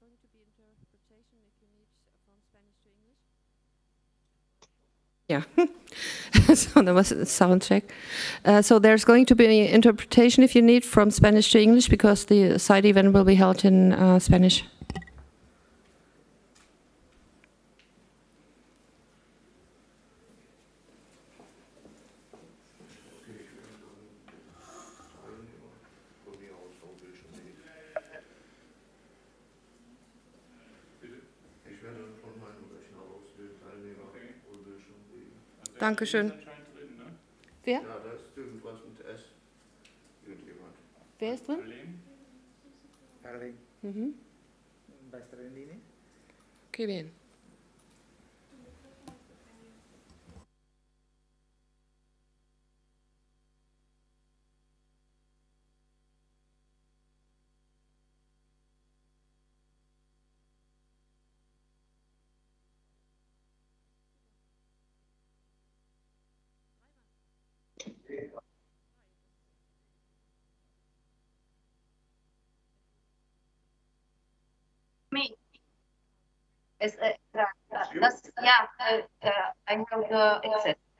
there's going to be interpretation if you need uh, from Spanish to English? Yeah, so there was a sound check. Uh, so there's going to be interpretation if you need from Spanish to English because the side event will be held in uh, Spanish. Dankeschön. Ne? Wer? Ja, da ist irgendwas mit S. Irgendjemand. Wer ist drin? Erling. Mhm. Weißt du Okay, wen? Yes. Uh, uh, That's yeah I have the access. Uh,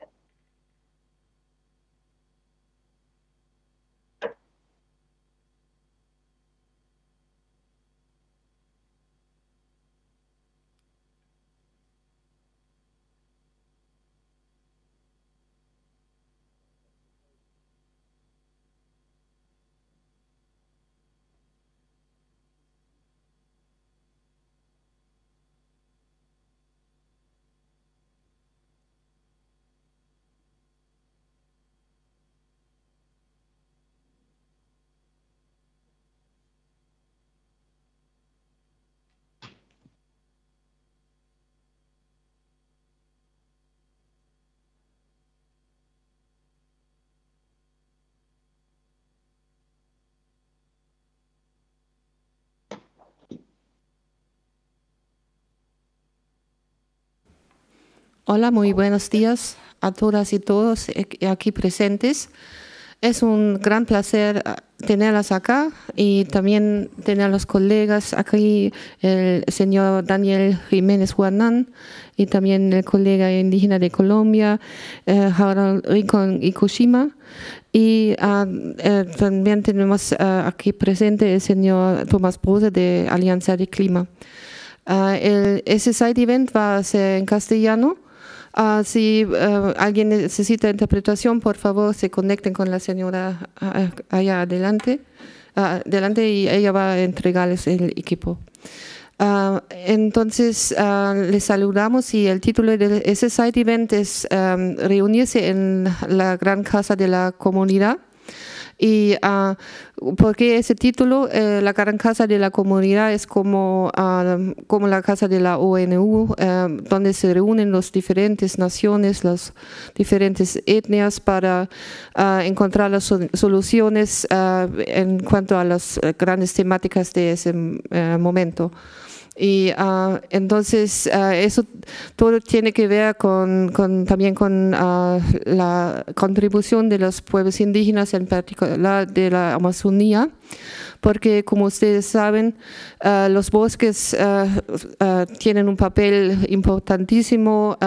Hola, muy buenos días a todas y todos aquí presentes. Es un gran placer ah, tenerlas acá y también tener a los colegas aquí, el señor Daniel Jiménez Juanán y también el colega indígena de Colombia, eh, Harold y Ikushima. Y ah, eh, también tenemos ah, aquí presente el señor Tomás Brose de Alianza de Clima. side event va a ser en castellano Ah, si eh, alguien necesita interpretación, por favor, se conecten con la señora ah, ah, allá adelante, adelante y ella va a entregarles el equipo. entonces, les saludamos y el título de ese side event es Reunirse en la gran casa de la comunidad. Y uh, porque ese título, eh, la gran casa de la comunidad, es como, ah, la casa de la ONU, eh, donde se reúnen las diferentes naciones, las diferentes etnias para ah, encontrar las soluciones en cuanto a las eh, grandes temáticas de ese momento. Y ah, entonces ah, eso todo tiene que ver con, también con ah, la contribución de los pueblos indígenas, en particular de la Amazonía, porque como ustedes saben, los bosques tienen un papel importantísimo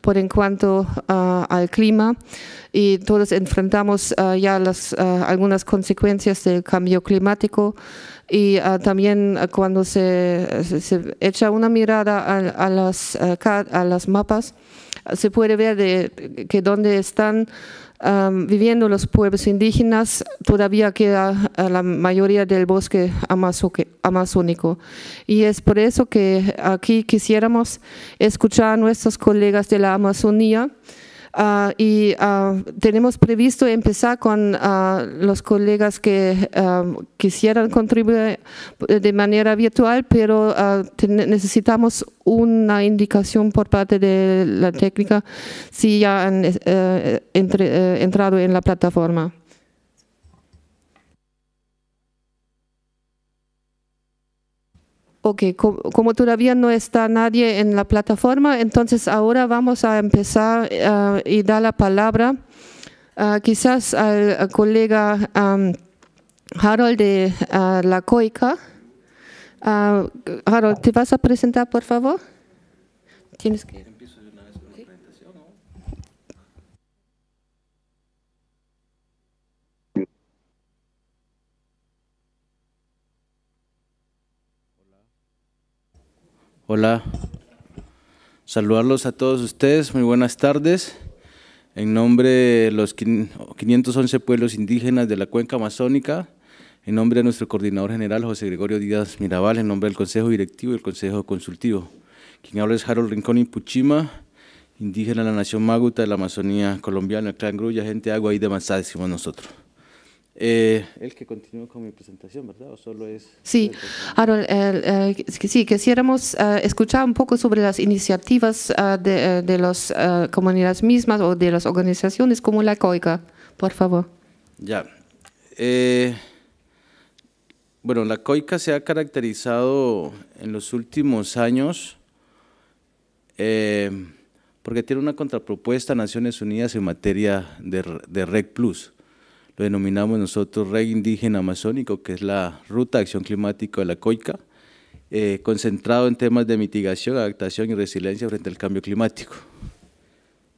por en cuanto al clima y todos enfrentamos ya las, algunas consecuencias del cambio climático y ah, también ah, cuando se, echa una mirada a, a las, ah, a las mapas, se puede ver de, que donde están viviendo los pueblos indígenas todavía queda la mayoría del bosque amazónico. Y es por eso que aquí quisiéramos escuchar a nuestros colegas de la Amazonía Ah, y ah, tenemos previsto empezar con ah, los colegas que quisieran contribuir de manera virtual, pero necesitamos una indicación por parte de la técnica si ya han eh, eh, entrado en la plataforma. Ok, como, todavía no está nadie en la plataforma, entonces ahora vamos a empezar eh, y dar la palabra eh, quizás al, colega um, Harold de eh, la COICA. Harold, ¿te vas a presentar, por favor? Tienes que... Hola, saludarlos a todos ustedes, muy buenas tardes. En nombre de los 511 pueblos indígenas de la cuenca amazónica, en nombre de nuestro coordinador general José Gregorio Díaz Mirabal, en nombre del Consejo Directivo y el Consejo Consultivo. Quien habla es Harold Rincón y Puchima, indígena de la nación Maguta de la Amazonía colombiana, clan Grulla, gente agua y de nosotros. Eh, el que continúa con mi presentación, ¿verdad? ¿O solo es...? Sí, Harold, eh, eh, sí, quisiéramos escuchar un poco sobre las iniciativas de, las comunidades mismas o de las organizaciones como la COICA, por favor. Ya. bueno, la COICA se ha caracterizado en los últimos años porque tiene una contrapropuesta a Naciones Unidas en materia de, de REC Plus lo denominamos nosotros Red Indígena Amazónico, que es la ruta de acción climática de la COICA, eh, concentrado en temas de mitigación, adaptación y resiliencia frente al cambio climático.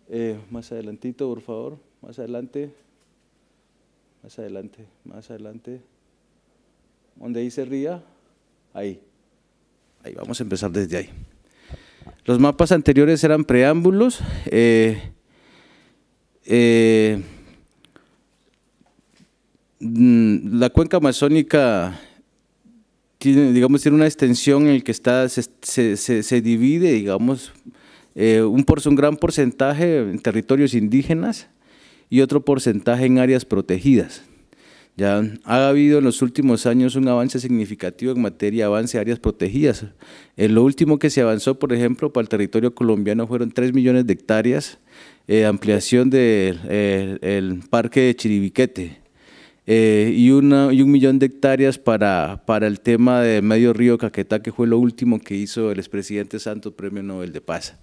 Eh, más adelantito, por favor, más adelante, más adelante, más adelante. Donde dice Ría? ahí. Ahí vamos a empezar desde ahí. Los mapas anteriores eran preámbulos. Eh, eh Mm, la cuenca amazónica tiene, digamos, tiene una extensión en la que está, se, divide, digamos, eh, un, gran porcentaje en territorios indígenas y otro porcentaje en áreas protegidas. Ya ha habido en los últimos años un avance significativo en materia de avance de áreas protegidas. En eh, lo último que se avanzó, por ejemplo, para el territorio colombiano fueron 3 millones de hectáreas, eh, ampliación del parque de Chiribiquete, eh, y, una, un millón de hectáreas para, para el tema de Medio Río Caquetá, que fue lo último que hizo el expresidente Santos, Premio Nobel de Paz.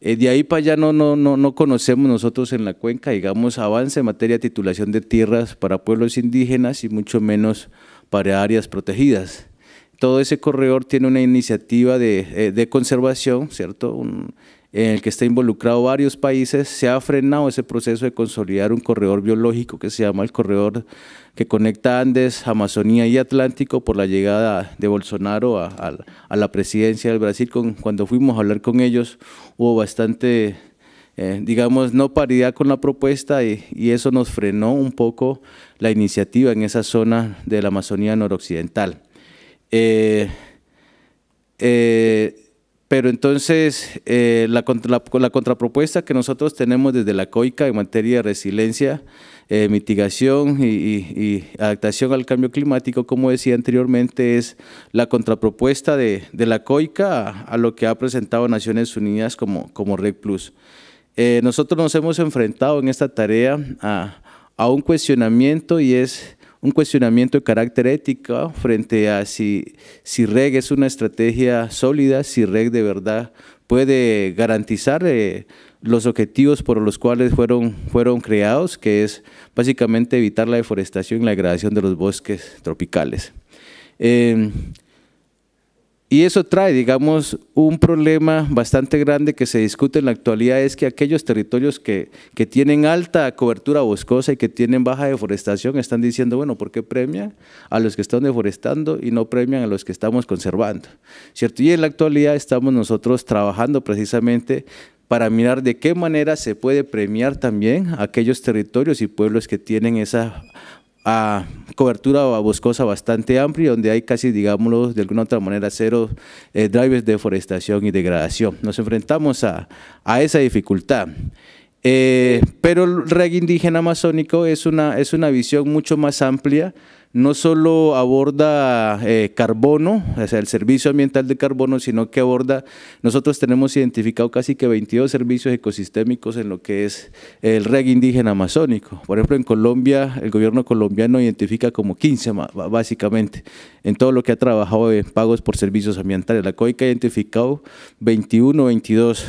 Eh, de ahí para allá no, no, no, no conocemos nosotros en la cuenca, digamos, avance en materia de titulación de tierras para pueblos indígenas y mucho menos para áreas protegidas. Todo ese corredor tiene una iniciativa de, eh, de conservación, ¿cierto? Un, en el que está involucrado varios países, se ha frenado ese proceso de consolidar un corredor biológico que se llama el corredor que conecta Andes, Amazonía y Atlántico por la llegada de Bolsonaro a, la presidencia del Brasil. cuando fuimos a hablar con ellos hubo bastante, eh, digamos, no paridad con la propuesta y, eso nos frenó un poco la iniciativa en esa zona de la Amazonía noroccidental. Eh, eh, pero entonces eh, la, contrapropuesta que nosotros tenemos desde la COICA en materia de resiliencia, eh, mitigación y, adaptación al cambio climático, como decía anteriormente, es la contrapropuesta de, la COICA a, lo que ha presentado Naciones Unidas como, como Red Plus. Eh, nosotros nos hemos enfrentado en esta tarea a, a un cuestionamiento y es un cuestionamiento de carácter ético frente a si, si REG es una estrategia sólida, si REG de verdad puede garantizar eh, los objetivos por los cuales fueron, fueron creados, que es básicamente evitar la deforestación y la degradación de los bosques tropicales. Em, y eso trae, digamos, un problema bastante grande que se discute en la actualidad, es que aquellos territorios que, tienen alta cobertura boscosa y que tienen baja deforestación están diciendo, bueno, ¿por qué premia a los que están deforestando y no premian a los que estamos conservando? ¿Cierto? Y en la actualidad estamos nosotros trabajando precisamente para mirar de qué manera se puede premiar también aquellos territorios y pueblos que tienen esa a cobertura boscosa bastante amplia, donde hay casi, digámoslo, de alguna otra manera, cero eh, drivers de deforestación y degradación. Nos enfrentamos a, a esa dificultad. Eh, pero el reggae indígena amazónico es una, es una visión mucho más amplia no solo aborda eh, carbono, o sea, el servicio ambiental de carbono, sino que aborda, nosotros tenemos identificado casi que 22 servicios ecosistémicos en lo que es el reg indígena amazónico. Por ejemplo, en Colombia, el gobierno colombiano identifica como 15, básicamente, en todo lo que ha trabajado en pagos por servicios ambientales. La COICA ha identificado 21, 22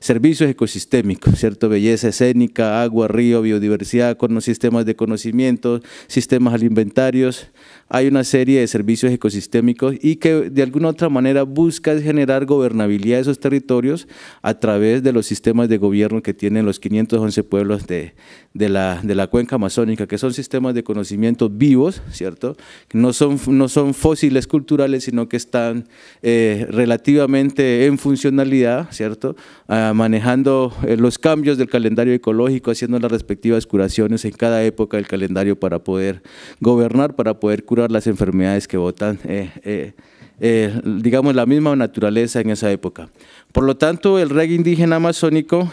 Servicios ecosistémicos, ¿cierto? Belleza escénica, agua, río, biodiversidad, con los sistemas de conocimiento, sistemas alimentarios, hay una serie de servicios ecosistémicos y que de alguna otra manera busca generar gobernabilidad de esos territorios a través de los sistemas de gobierno que tienen los 511 pueblos de, la, de la cuenca amazónica, que son sistemas de conocimiento vivos, ¿cierto? No son, no son fósiles culturales, sino que están eh, relativamente en funcionalidad, ¿cierto? Ah, manejando eh, los cambios del calendario ecológico, haciendo las respectivas curaciones en cada época del calendario para poder gobernar, para poder cuidar curar las enfermedades que botan, eh, eh, eh, digamos, la misma naturaleza en esa época. Por lo tanto, el reggae indígena amazónico,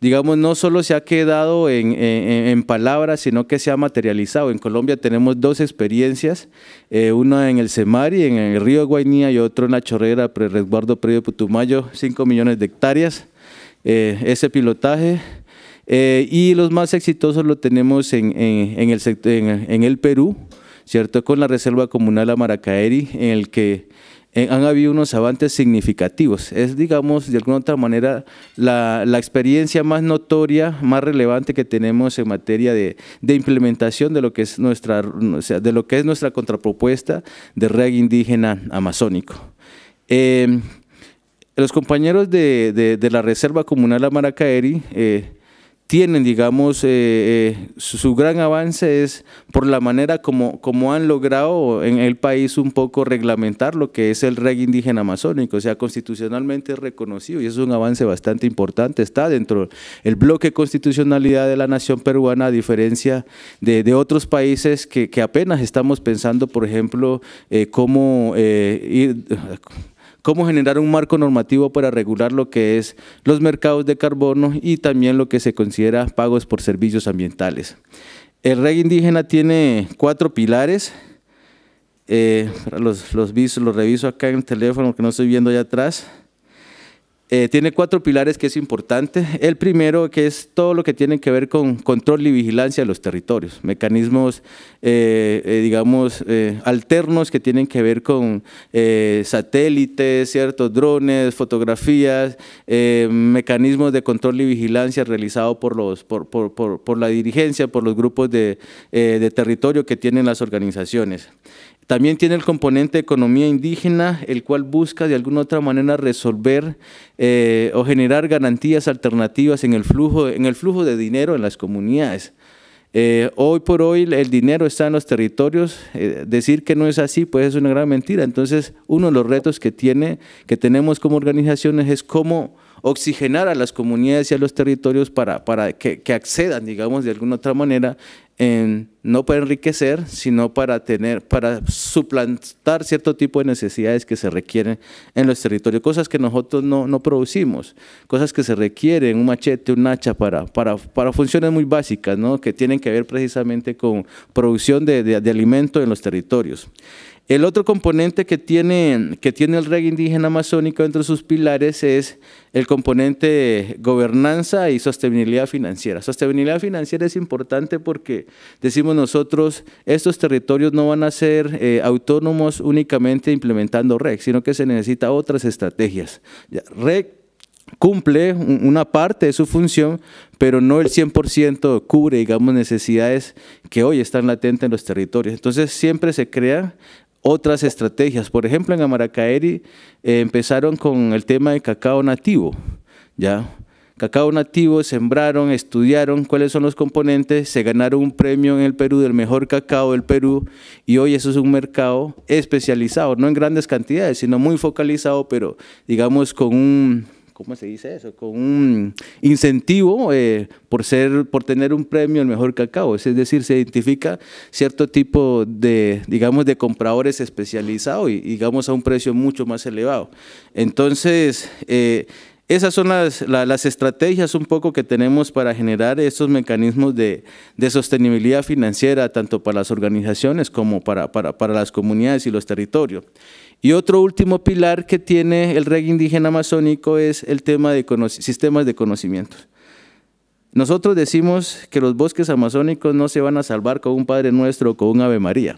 digamos, no solo se ha quedado en, palabras, sino que se ha materializado. En Colombia tenemos dos experiencias, una en el Semari, en el río Guainía, y otro en la Chorrera, pre resguardo de Putumayo, 5 millones de hectáreas. ese pilotaje eh, y los más exitosos lo tenemos en, el, Perú, ¿cierto? Con la Reserva Comunal Amaracaeri, en el que eh, han habido unos avances significativos. Es, digamos, de alguna otra manera, la, experiencia más notoria, más relevante que tenemos en materia de, implementación de lo, que es nuestra, de lo que es nuestra contrapropuesta de Reg indígena amazónico. Eh, los compañeros de, la Reserva Comunal Amaracaeri tienen, digamos, eh, eh, su, gran avance es por la manera como, como han logrado en el país un poco reglamentar lo que es el reg indígena amazónico, o sea, constitucionalmente reconocido y es un avance bastante importante, está dentro del bloque constitucionalidad de la nación peruana, a diferencia de, otros países que, apenas estamos pensando, por ejemplo, eh, cómo ir cómo generar un marco normativo para regular lo que es los mercados de carbono y también lo que se considera pagos por servicios ambientales. El REG indígena tiene cuatro pilares. Eh, los reviso acá en el teléfono que no estoy viendo allá atrás. Eh, tiene cuatro pilares que es importante. El primero, que es todo lo que tiene que ver con control y vigilancia de los territorios, mecanismos, eh, eh, digamos, alternos que tienen que ver con satélites, ciertos drones, fotografías, mecanismos de control y vigilancia realizados por, la dirigencia, por los grupos de territorio que tienen las organizaciones. También tiene el componente de economía indígena, el cual busca de alguna otra manera resolver eh, o generar garantías alternativas en el, flujo, en el flujo de dinero en las comunidades. Eh, hoy por hoy el dinero está en los territorios, eh, decir que no es así pues es una gran mentira. Entonces uno de los retos que, tiene, que tenemos como organizaciones es cómo oxigenar a las comunidades y a los territorios para, para que, accedan, digamos, de alguna otra manera, no para enriquecer, sino para, tener, para suplantar cierto tipo de necesidades que se requieren en los territorios, cosas que nosotros no, producimos, cosas que se requieren, un machete, un hacha, para, para, funciones muy básicas, ¿no? que tienen que ver precisamente con producción de alimento en los territorios. El otro componente que tiene, el Reg indígena amazónico entre sus pilares es el componente de gobernanza y sostenibilidad financiera. Sostenibilidad financiera es importante porque decimos nosotros, estos territorios no van a ser eh, autónomos únicamente implementando REC, sino que se necesita otras estrategias. REC cumple una parte de su función, pero no el 100% cubre, digamos, necesidades que hoy están latentes en los territorios. Entonces siempre se crea otras estrategias. Por ejemplo, en Amaracaeri eh, empezaron con el tema de cacao nativo, ¿ya? Cacao nativo, sembraron, estudiaron cuáles son los componentes, se ganaron un premio en el Perú del mejor cacao del Perú y hoy eso es un mercado especializado, no en grandes cantidades, sino muy focalizado, pero digamos con un ¿cómo se dice eso? Con un incentivo eh, por, ser, por tener un premio al mejor cacao. Es decir, se identifica cierto tipo de, digamos, de compradores especializados y, digamos, a un precio mucho más elevado. Entonces, eh, esas son las, estrategias un poco que tenemos para generar estos mecanismos de, sostenibilidad financiera, tanto para las organizaciones como para, para las comunidades y los territorios. Y otro último pilar que tiene el reggae indígena amazónico es el tema de sistemas de conocimiento. Nosotros decimos que los bosques amazónicos no se van a salvar con un Padre Nuestro o con un Ave María.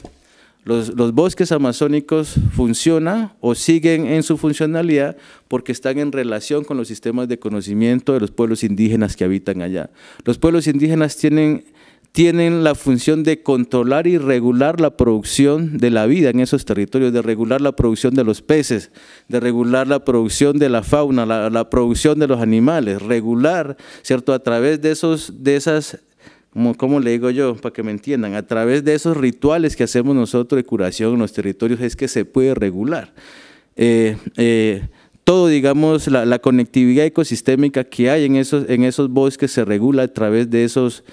Los, los, bosques amazónicos funcionan o siguen en su funcionalidad porque están en relación con los sistemas de conocimiento de los pueblos indígenas que habitan allá. Los pueblos indígenas tienen tienen la función de controlar y regular la producción de la vida en esos territorios, de regular la producción de los peces, de regular la producción de la fauna, la, producción de los animales, regular, ¿cierto? A través de, esos, de esas como, le digo yo, para que me entiendan, a través de esos rituales que hacemos nosotros de curación en los territorios es que se puede regular. Eh, eh, todo, digamos, la, conectividad ecosistémica que hay en esos, en esos bosques se regula a través de esos,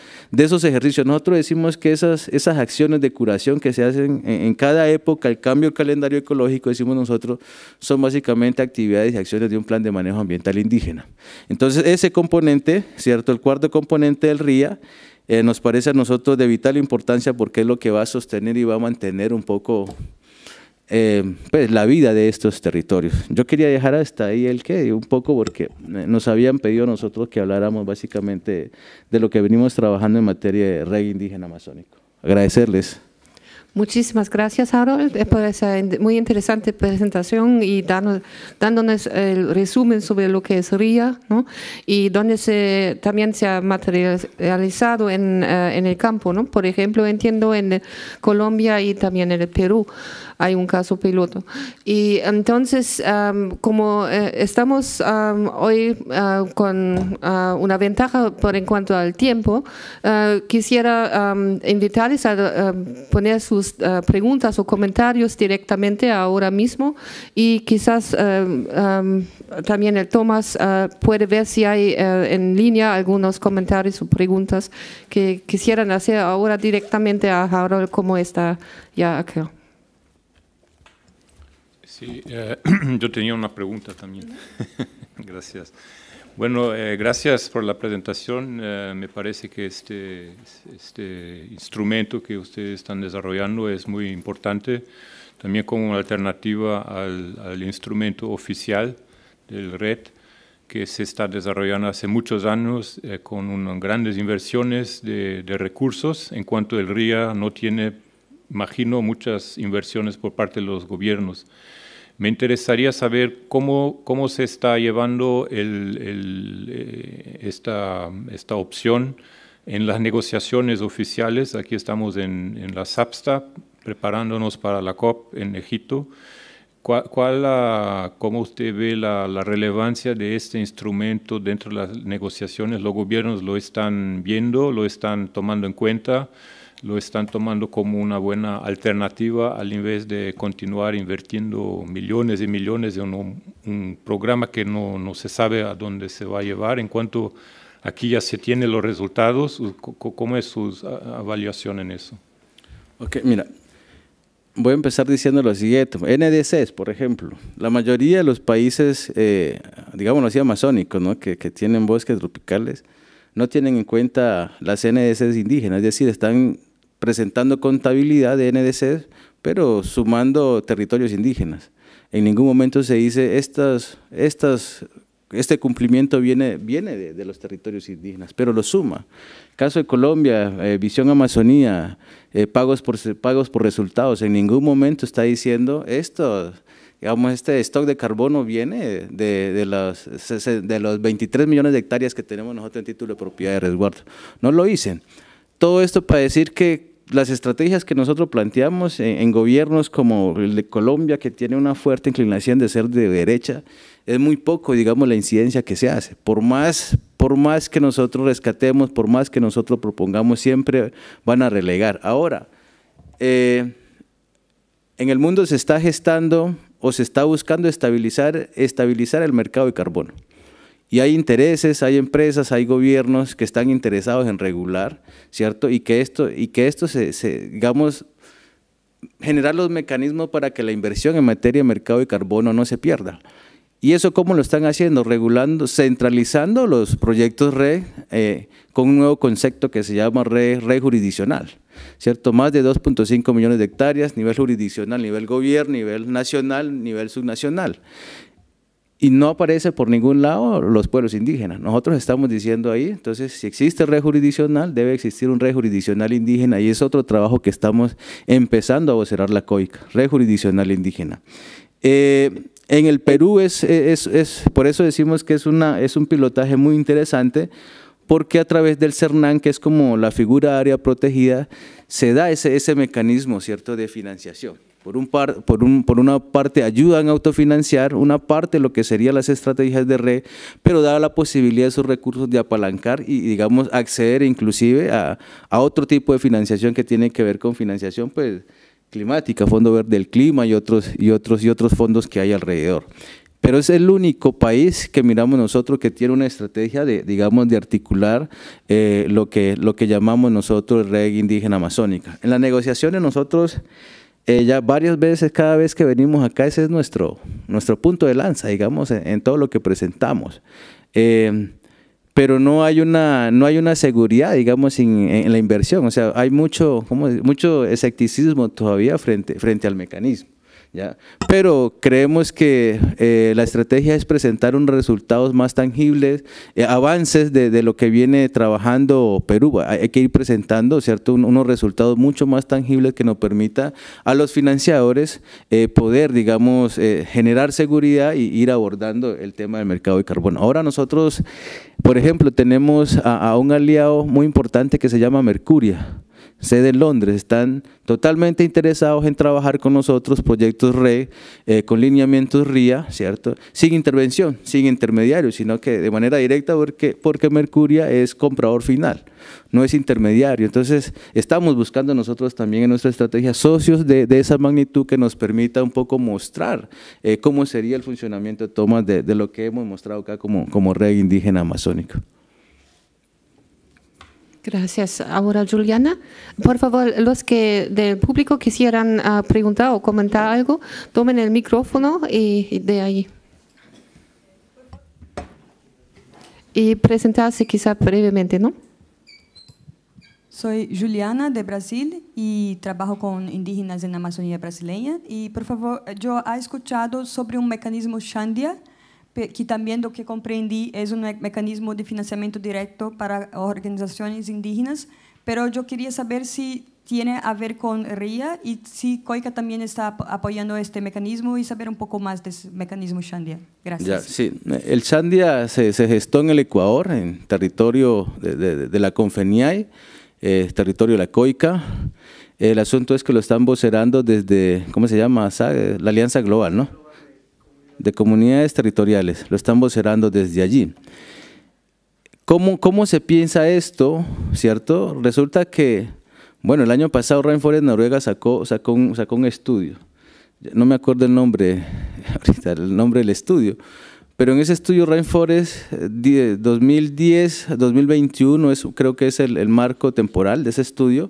ejercicios. Nosotros decimos que esas, acciones de curación que se hacen en, cada época, el cambio calendario ecológico, decimos nosotros, son básicamente actividades y acciones de un plan de manejo ambiental indígena. Entonces, ese componente, ¿cierto? El cuarto componente del RIA eh, nos parece a nosotros de vital importancia porque es lo que va a sostener y va a mantener un poco eh, pues, la vida de estos territorios. Yo quería dejar hasta ahí el que, un poco porque eh, nos habían pedido nosotros que habláramos básicamente de lo que venimos trabajando en materia de reggae indígena amazónico. Agradecerles. Muchísimas gracias, Harold, eh, por pues, esa muy interesante presentación y dándonos el resumen sobre lo que es y dónde se, también se ha materializado en, en el campo. ¿no? Por ejemplo, entiendo en Colombia y también en el Perú hay un caso piloto. Y entonces, como eh, estamos hoy ah, con ah, una ventaja por en cuanto al tiempo, ah, quisiera invitarles a poner sus preguntas o comentarios directamente ahora mismo y quizás también el Tomás puede ver si hay eh, en línea algunos comentarios o preguntas que quisieran hacer ahora directamente a Harold como está ya acá. Sí, eh, yo tenía una pregunta también. gracias. Bueno, eh, gracias por la presentación. Eh, me parece que este, este instrumento que ustedes están desarrollando es muy importante, también como una alternativa al, al instrumento oficial del red que se está desarrollando hace muchos años con grandes inversiones de, de, recursos, en cuanto el RIA no tiene, imagino, muchas inversiones por parte de los gobiernos. Me interesaría saber cómo, cómo se está llevando eh, esta, opción en las negociaciones oficiales. Aquí estamos en, la SAPSTA, preparándonos para la COP en Egipto. ¿Cómo usted ve la, la, relevancia de este instrumento dentro de las negociaciones? ¿Los gobiernos lo están viendo, lo están tomando en cuenta? lo están tomando como una buena alternativa al invés de continuar invirtiendo millones y millones en un, programa que no, se sabe a dónde se va a llevar. En cuanto aquí ya se tienen los resultados, ¿cómo es su evaluación en eso? Ok, mira, voy a empezar diciendo lo siguiente. NDCs, por ejemplo, la mayoría de los países, eh, digamos así, amazónicos, ¿no? que, que tienen bosques tropicales, no tienen en cuenta las NDCs indígenas, es decir, están presentando contabilidad de NDC, pero sumando territorios indígenas. En ningún momento se dice estas, estas, este cumplimiento viene, viene de, los territorios indígenas, pero lo suma. Caso de Colombia, eh, Visión Amazonía, eh, pagos, por, pagos por resultados, en ningún momento está diciendo esto. Digamos, este stock de carbono viene de, de los 23 millones de hectáreas que tenemos nosotros en título de propiedad de resguardo. No lo dicen. Todo esto para decir que las estrategias que nosotros planteamos en, gobiernos como el de Colombia, que tiene una fuerte inclinación de ser de derecha, es muy poco, digamos, la incidencia que se hace. Por más, por más que nosotros rescatemos, por más que nosotros propongamos, siempre van a relegar. Ahora, eh, en el mundo se está gestando o se está buscando estabilizar, estabilizar el mercado de carbono. Y hay intereses, hay empresas, hay gobiernos que están interesados en regular, ¿cierto? Y que esto, y que esto se, digamos, generar los mecanismos para que la inversión en materia de mercado de carbono no se pierda. ¿Y eso cómo lo están haciendo? Regulando, centralizando los proyectos red eh, con un nuevo concepto que se llama RE jurisdiccional, ¿cierto? Más de 2.5 millones de hectáreas, nivel jurisdiccional, nivel gobierno, nivel nacional, nivel subnacional y no aparece por ningún lado los pueblos indígenas. Nosotros estamos diciendo ahí, entonces, si existe red re jurisdiccional, debe existir un re jurisdiccional indígena y es otro trabajo que estamos empezando a vocerar la COIC, re jurisdiccional indígena. Eh, en el Perú es, por eso decimos que es, una, es un pilotaje muy interesante, porque a través del CERNAN, que es como la figura área protegida, se da ese, ese mecanismo, ¿cierto?, de financiación. Por, una parte ayudan a autofinanciar, una parte lo que serían las estrategias de red, pero da la posibilidad de esos recursos de apalancar y, digamos, acceder inclusive a, otro tipo de financiación que tiene que ver con financiación, pues climática, Fondo Verde del Clima y otros, y otros, y otros fondos que hay alrededor. Pero es el único país que miramos nosotros que tiene una estrategia de, digamos, de articular eh, lo, que, lo que llamamos nosotros red indígena amazónica. En las negociaciones nosotros eh, ya varias veces, cada vez que venimos acá, ese es nuestro, nuestro punto de lanza, digamos, en, todo lo que presentamos. Eh, pero no hay una, no hay una seguridad, digamos, en, la inversión. O sea, hay mucho, mucho escepticismo todavía frente, frente al mecanismo. Pero creemos que eh, la estrategia es presentar unos resultados más tangibles, eh, avances de, lo que viene trabajando Perú. Hay, que ir presentando ¿cierto? unos resultados mucho más tangibles que nos permita a los financiadores eh, poder, digamos, generar seguridad e ir abordando el tema del mercado de carbono. Ahora nosotros, por ejemplo, tenemos a un aliado muy importante que se llama Mercuria sede en Londres, están totalmente interesados en trabajar con nosotros, proyectos re eh, con lineamientos RIA, ¿cierto? Sin intervención, sin intermediarios, sino que de manera directa porque, porque Mercuria es comprador final, no es intermediario. Entonces, estamos buscando nosotros también en nuestra estrategia socios de, esa magnitud que nos permita un poco mostrar eh, cómo sería el funcionamiento de tomas de, lo que hemos mostrado acá como, como indígena amazónica. Gracias. Ahora, Juliana, por favor, los que del público quisieran ah, preguntar o comentar algo, tomen el micrófono y, de ahí. Y presentarse quizá brevemente, ¿no? Soy Juliana de Brasil y trabajo con indígenas en la Amazonía brasileña. Y por favor, yo he escuchado sobre un mecanismo Shandia, que también lo que comprendí es un mecanismo de financiamiento directo para organizaciones indígenas, pero yo quería saber si tiene a ver con RIA y si COICA también está apoyando este mecanismo y saber un poco más de ese mecanismo Shandia. Gracias. sí, el Shandia se, gestó en el Ecuador, en territorio de, la Confeniay, eh, territorio de la COICA. El asunto es que lo están vocerando desde, ¿cómo se llama? Eh, la Alianza Global, ¿no? de comunidades territoriales, lo están vocerando desde allí. ¿Cómo, ¿Cómo se piensa esto, cierto? Resulta que, bueno, el año pasado Rainforest Noruega sacó, sacó, un, sacó un estudio, no me acuerdo el nombre, el nombre del estudio, pero en ese estudio Rainforest 2010-2021 eh, es, creo que es el, el, marco temporal de ese estudio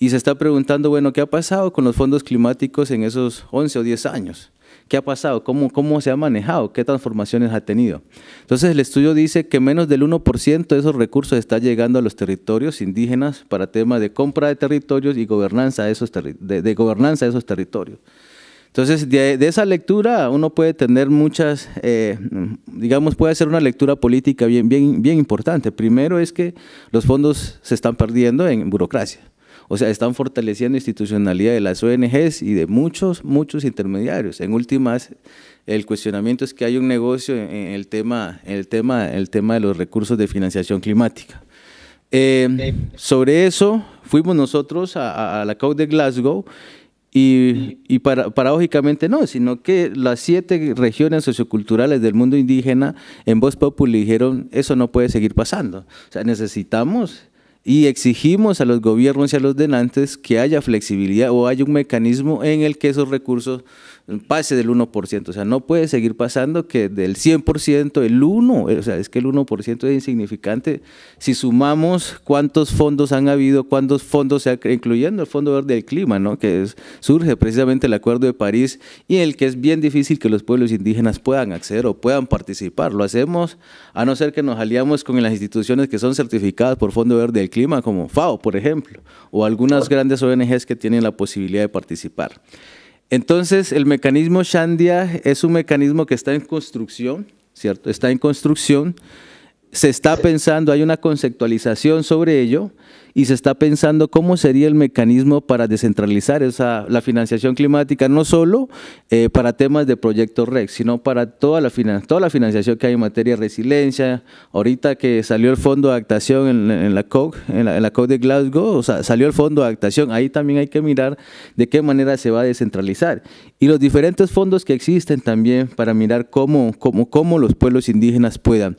y se está preguntando, bueno, ¿qué ha pasado con los fondos climáticos en esos 11 o 10 años? ¿Qué ha pasado? ¿Cómo, ¿Cómo se ha manejado? ¿Qué transformaciones ha tenido? Entonces el estudio dice que menos del 1% de esos recursos está llegando a los territorios indígenas para temas de compra de territorios y gobernanza de esos, de, gobernanza de esos territorios. Entonces, de, esa lectura uno puede tener muchas, eh, digamos, puede hacer una lectura política bien, bien, bien importante. Primero es que los fondos se están perdiendo en burocracia. O sea, están fortaleciendo institucionalidad de las ONGs y de muchos, muchos intermediarios. En últimas, el cuestionamiento es que hay un negocio en el tema, el tema, el tema de los recursos de financiación climática. Eh, sobre eso fuimos nosotros a, la CAU de Glasgow y, para, paradójicamente no, sino que las siete regiones socioculturales del mundo indígena en voz popular dijeron, eso no puede seguir pasando. O sea, necesitamos y exigimos a los gobiernos y a los denantes que haya flexibilidad o haya un mecanismo en el que esos recursos pase del 1%. O sea, no puede seguir pasando que del 100% el 1, o sea, es que el 1% es insignificante. Si sumamos cuántos fondos han habido, cuántos fondos, se ha, incluyendo el Fondo Verde del Clima, ¿no? que surge precisamente el Acuerdo de París y en el que es bien difícil que los pueblos indígenas puedan acceder o puedan participar. Lo hacemos a no ser que nos aliamos con las instituciones que son certificadas por Fondo Verde del Clima, como FAO, por ejemplo, o algunas grandes ONGs que tienen la posibilidad de participar. Entonces, el mecanismo Shandia es un mecanismo que está en construcción, ¿cierto? Está en construcción, se está pensando, hay una conceptualización sobre ello, y se está pensando cómo sería el mecanismo para descentralizar esa, la financiación climática, no solo eh, para temas de proyectos REC, sino para toda la, toda la financiación que hay en materia de resiliencia. Ahorita que salió el fondo de adaptación en, la COG, en la, de Glasgow, salió el fondo de adaptación, ahí también hay que mirar de qué manera se va a descentralizar. Y los diferentes fondos que existen también para mirar cómo, cómo, cómo los pueblos indígenas puedan.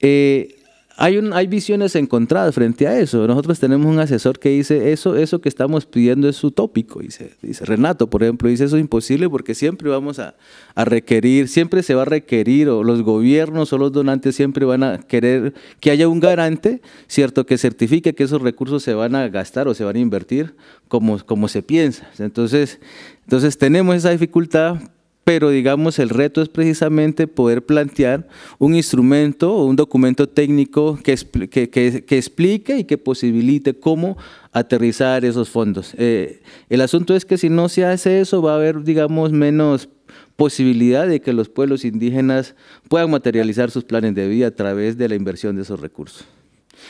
Eh, hay, hay visiones encontradas frente a eso. Nosotros tenemos un asesor que dice, eso, eso que estamos pidiendo es utópico. Dice, dice Renato, por ejemplo, dice, eso es imposible porque siempre vamos a, requerir, siempre se va a requerir, o los gobiernos o los donantes siempre van a querer que haya un garante, ¿cierto? Que certifique que esos recursos se van a gastar o se van a invertir como, como se piensa. Entonces, entonces tenemos esa dificultad, pero digamos el reto es precisamente poder plantear un instrumento o un documento técnico que, explique y que posibilite cómo aterrizar esos fondos. Eh, el asunto es que si no se hace eso va a haber, digamos, menos posibilidad de que los pueblos indígenas puedan materializar sus planes de vida a través de la inversión de esos recursos.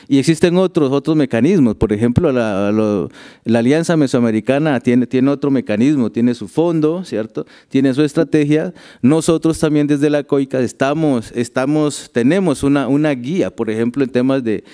Y existen otros, otros mecanismos, por ejemplo, la, Alianza Mesoamericana tiene, tiene otro mecanismo, tiene su fondo, ¿cierto? Tiene su estrategia. Nosotros también desde la COICA estamos, estamos, tenemos una, una guía, por ejemplo, en temas de,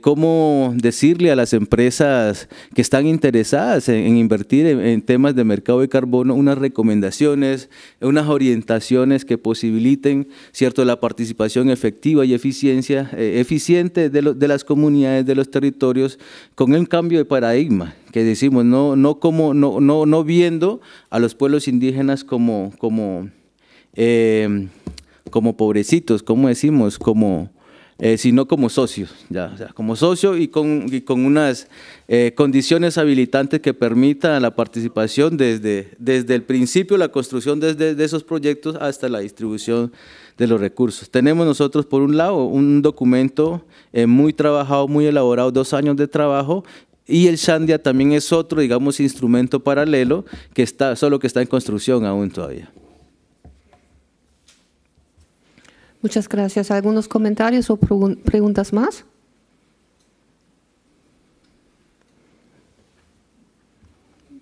cómo decirle a las empresas que están interesadas en, invertir en, temas de mercado de carbono unas recomendaciones, unas orientaciones que posibiliten, ¿cierto?, la participación efectiva y eficiencia, eh, eficiente de, lo, de las comunidades, de los territorios, con el cambio de paradigma que decimos, no, no, como, no, no, no viendo a los pueblos indígenas como, como, em, como pobrecitos, como decimos, como, eh, sino como socios, ya, como socio y con, unas eh, condiciones habilitantes que permitan la participación desde, desde el principio, la construcción desde, de esos proyectos hasta la distribución de los recursos. Tenemos nosotros, por un lado, un documento eh, muy trabajado, muy elaborado, dos años de trabajo, y el sandia también es otro, digamos, instrumento paralelo, que está, solo que está en construcción aún todavía. Muchas gracias. ¿Algunos comentarios o preguntas más?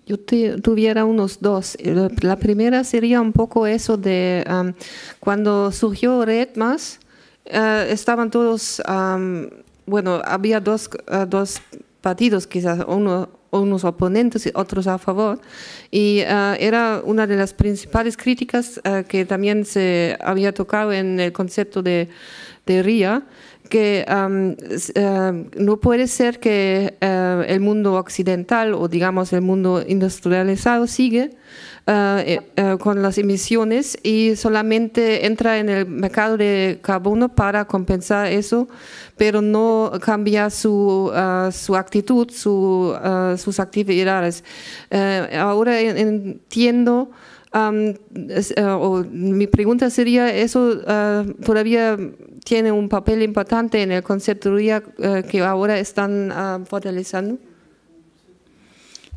yo tuviera unos dos. Eh, la primera sería un poco eso de um, cuando surgió Redmas, uh, eh, estaban todos, um, bueno, había dos, eh, partidos quizás, unos oponentes y otros a favor. Y era una de las principales críticas que también se había tocado en el concepto de, de RIA que no puede ser que eh, el mundo occidental o digamos el mundo industrializado sigue eh, eh, con las emisiones y solamente entra en el mercado de carbono para compensar eso, pero no cambia su, ah, su actitud, su, ah, sus actividades. ahora entiendo... mi pregunta sería, ¿eso ah, todavía tiene un papel importante en el concepto eh, que ahora están ah, fortaleciendo?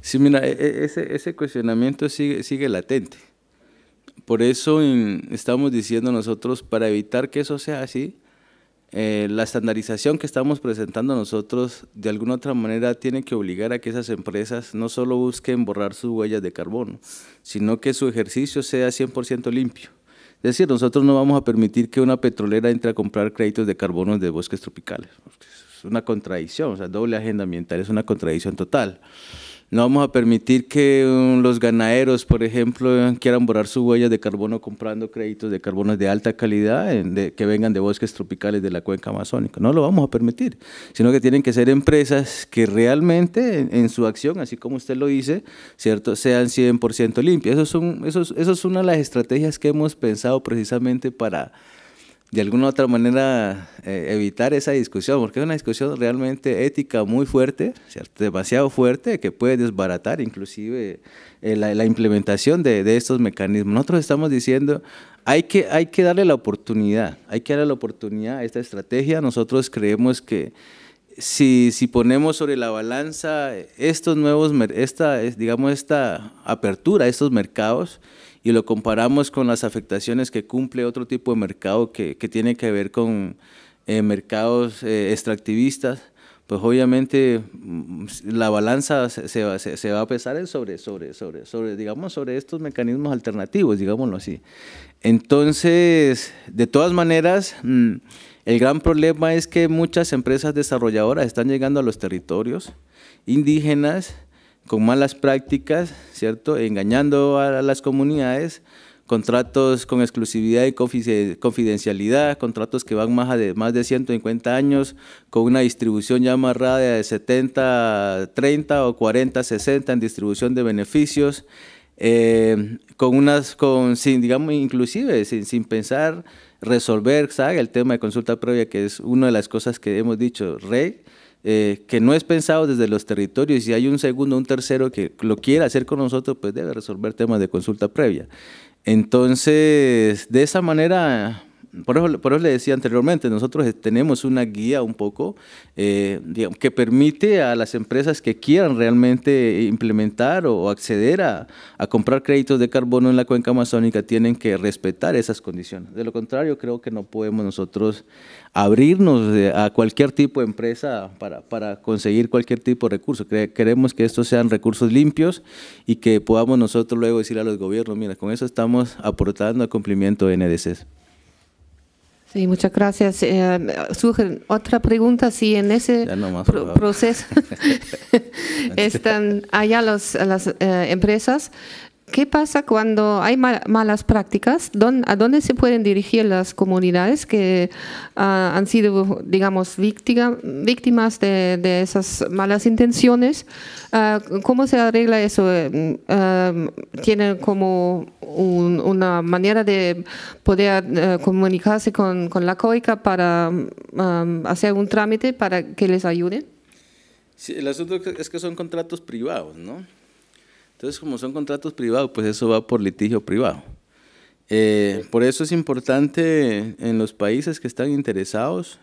Sí, mira, e, e, ese, cuestionamiento sigue, sigue latente. Por eso estamos diciendo nosotros, para evitar que eso sea así, eh, la estandarización que estamos presentando nosotros de alguna otra manera tiene que obligar a que esas empresas no solo busquen borrar sus huellas de carbono, sino que su ejercicio sea 100% limpio. Es decir, nosotros no vamos a permitir que una petrolera entre a comprar créditos de carbono de bosques tropicales. Es una contradicción, o sea, doble agenda ambiental es una contradicción total. No vamos a permitir que mm, los ganaderos, por ejemplo, quieran borrar su huella de carbono comprando créditos de carbono de alta calidad que vengan de bosques tropicales de la cuenca amazónica. No lo vamos a permitir, sino que tienen que ser empresas que realmente en, su acción, así como usted lo dice, ¿cierto? sean 100% limpias. Eso son, eso es una de las estrategias que hemos pensado precisamente para de alguna u otra manera eh, evitar esa discusión, porque es una discusión realmente ética muy fuerte, demasiado fuerte, que puede desbaratar inclusive eh, la, implementación de, estos mecanismos. Nosotros estamos diciendo, hay que, hay que darle la oportunidad, hay que darle la oportunidad a esta estrategia. Nosotros creemos que si, si ponemos sobre la balanza estos nuevos, esta, digamos, esta apertura a estos mercados, y lo comparamos con las afectaciones que cumple otro tipo de mercado que, que tiene que ver con eh, mercados eh, extractivistas, pues obviamente mm, la balanza se, se, va a pesar sobre, sobre, sobre, sobre, digamos, sobre estos mecanismos alternativos, digámoslo así. Entonces, de todas maneras, mm, el gran problema es que muchas empresas desarrolladoras están llegando a los territorios indígenas, con malas prácticas, ¿cierto? Engañando a las comunidades, contratos con exclusividad y confidencialidad, contratos que van más de, más de 150 años, con una distribución ya amarrada de 70, 30 o 40, 60 en distribución de beneficios, eh, con unas, sin, digamos, inclusive, sin, sin pensar resolver, ¿sabe? El tema de consulta previa, que es una de las cosas que hemos dicho, rey, eh, que no es pensado desde los territorios y si hay un segundo, un tercero que lo quiera hacer con nosotros, pues debe resolver temas de consulta previa. Entonces, de esa manera por eso, le decía anteriormente, nosotros tenemos una guía un poco eh, que permite a las empresas que quieran realmente implementar o acceder a, comprar créditos de carbono en la cuenca amazónica, tienen que respetar esas condiciones. De lo contrario, creo que no podemos nosotros abrirnos a cualquier tipo de empresa para, para conseguir cualquier tipo de recurso. Queremos que estos sean recursos limpios y que podamos nosotros luego decir a los gobiernos, mira, con eso estamos aportando al cumplimiento de NDCs. Sí, muchas gracias. Eh, otra pregunta, si en ese proceso están allá las eh, empresas ¿Qué pasa cuando hay malas prácticas? ¿A dónde se pueden dirigir las comunidades que ah, han sido, digamos, víctimas de, esas malas intenciones? Ah, ¿Cómo se arregla eso? Eh, mm, ah, ¿Tienen como una manera de poder eh, comunicarse con, la COICA para hacer un trámite para que les ayude? Sí, el asunto es que son contratos privados, ¿no? Entonces, como son contratos privados, pues eso va por litigio privado. Eh, por eso es importante en los países que están interesados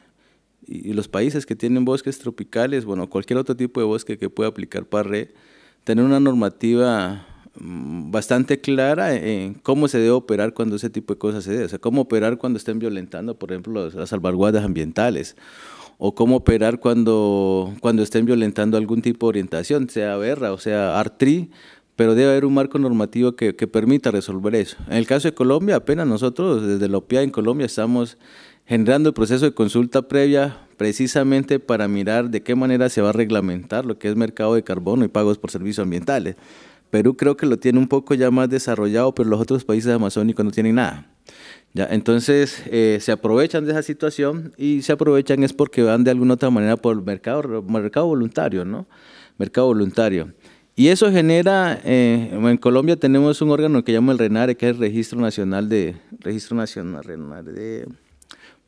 y, los países que tienen bosques tropicales, bueno, cualquier otro tipo de bosque que pueda aplicar para red, tener una normativa mm, bastante clara en cómo se debe operar cuando ese tipo de cosas se den. o sea, cómo operar cuando estén violentando, por ejemplo, las salvaguardas ambientales, o cómo operar cuando, cuando estén violentando algún tipo de orientación, sea berra o sea artri, pero debe haber un marco normativo que, permita resolver eso. En el caso de Colombia, apenas nosotros desde la OPIA en Colombia estamos generando el proceso de consulta previa precisamente para mirar de qué manera se va a reglamentar lo que es mercado de carbono y pagos por servicios ambientales. Perú creo que lo tiene un poco ya más desarrollado, pero los otros países amazónicos no tienen nada. entonces eh, se aprovechan de esa situación y se aprovechan es porque van de alguna otra manera por el mercado, mercado voluntario, ¿no? Mercado voluntario. Y eso genera, eh, en Colombia tenemos un órgano que llama el RENARE, que es Registro Nacional de, Registro Nacional, de,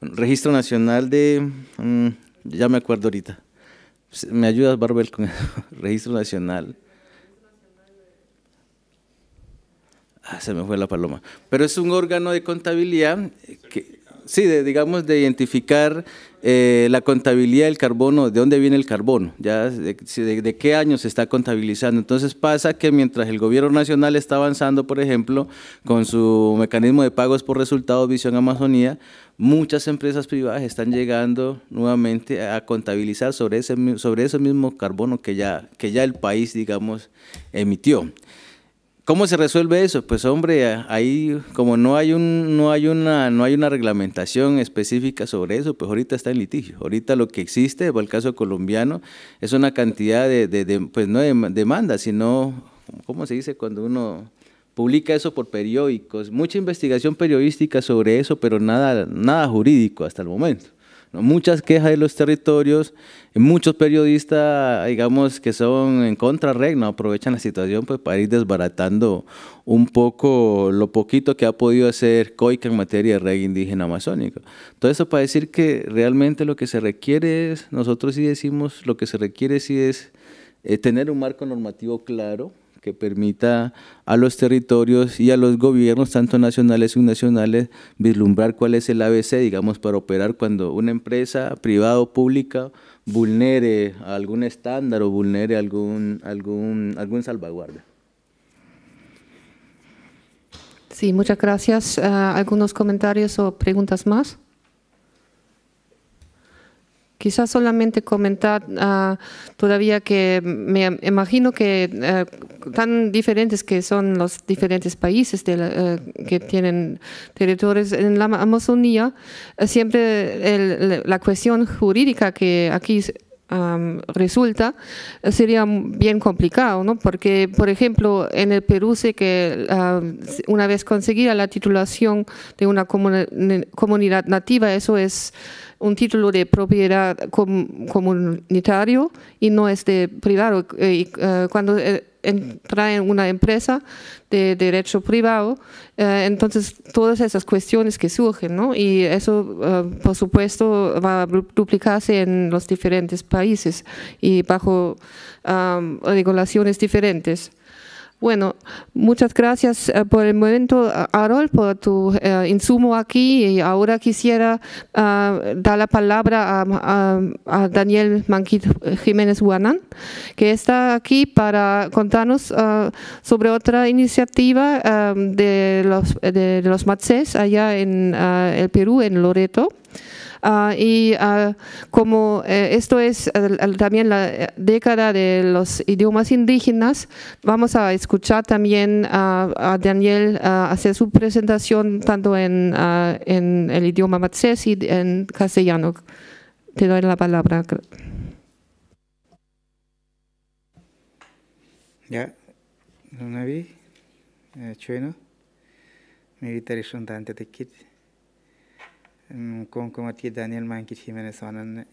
Registro Nacional de, mm, ya me acuerdo ahorita, me ayudas Barbel con eso, Registro Nacional. Ah, se me fue la paloma. Pero es un órgano de contabilidad que, sí, de, digamos, de identificar eh, la contabilidad del carbono, ¿de dónde viene el carbono? ¿Ya? De, qué año se está contabilizando? Entonces pasa que mientras el gobierno nacional está avanzando, por ejemplo, con su mecanismo de pagos por resultados Visión Amazonía, muchas empresas privadas están llegando nuevamente a contabilizar sobre ese, sobre ese mismo carbono que ya, que ya el país, digamos, emitió. ¿Cómo se resuelve eso? Pues hombre, ahí como no hay un no hay una no hay una reglamentación específica sobre eso, pues ahorita está en litigio. Ahorita lo que existe, o el caso colombiano, es una cantidad de, de, pues no sino ¿cómo se dice cuando uno publica eso por periódicos? Mucha investigación periodística sobre eso, pero nada nada jurídico hasta el momento muchas quejas de los territorios, muchos periodistas, digamos, que son en contrarregno, aprovechan la situación pues, para ir desbaratando un poco lo poquito que ha podido hacer COICA en materia de reggae indígena amazónica. Todo eso para decir que realmente lo que se requiere es, nosotros sí decimos, lo que se requiere sí es eh, tener un marco normativo claro, que permita a los territorios y a los gobiernos, tanto nacionales y nacionales, vislumbrar cuál es el ABC, digamos, para operar cuando una empresa privada o pública vulnere algún estándar o vulnere algún, algún, algún salvaguarda. Sí, muchas gracias. Ah, ¿Algunos comentarios o preguntas más? Quizás solamente comentar ah, todavía que me imagino que eh, tan diferentes que son los diferentes países eh, que tienen territorios en la Amazonía, eh, siempre la cuestión jurídica que aquí resulta, sería bien complicado, ¿no? Porque, por ejemplo, en el Perú sé que ah, una vez conseguida la titulación de una comunidad nativa, eso es un título de propiedad comunitario y no es de privado. Eh, eh, cuando eh, entra en una empresa de derecho privado, entonces todas esas cuestiones que surgen, ¿no? Y eso, por supuesto, va a duplicarse en los diferentes países y bajo regulaciones diferentes. Bueno, muchas gracias eh, por el momento, eh, Arol, por tu eh, insumo aquí. Y ahora quisiera ah, dar la palabra a, Daniel Manquit Jiménez guanán que está aquí para contarnos ah, sobre otra iniciativa ah, de los, de, los allá en el Perú, en Loreto. Ah, y ah, como eh, esto es también la eh, década de los idiomas indígenas, vamos a escuchar también a Daniel ah, hacer su presentación tanto en, el idioma matzés y en castellano. Te doy la palabra. Ya, no vi, eh, chueno, como aquí Daniel Mankit Jiménez onan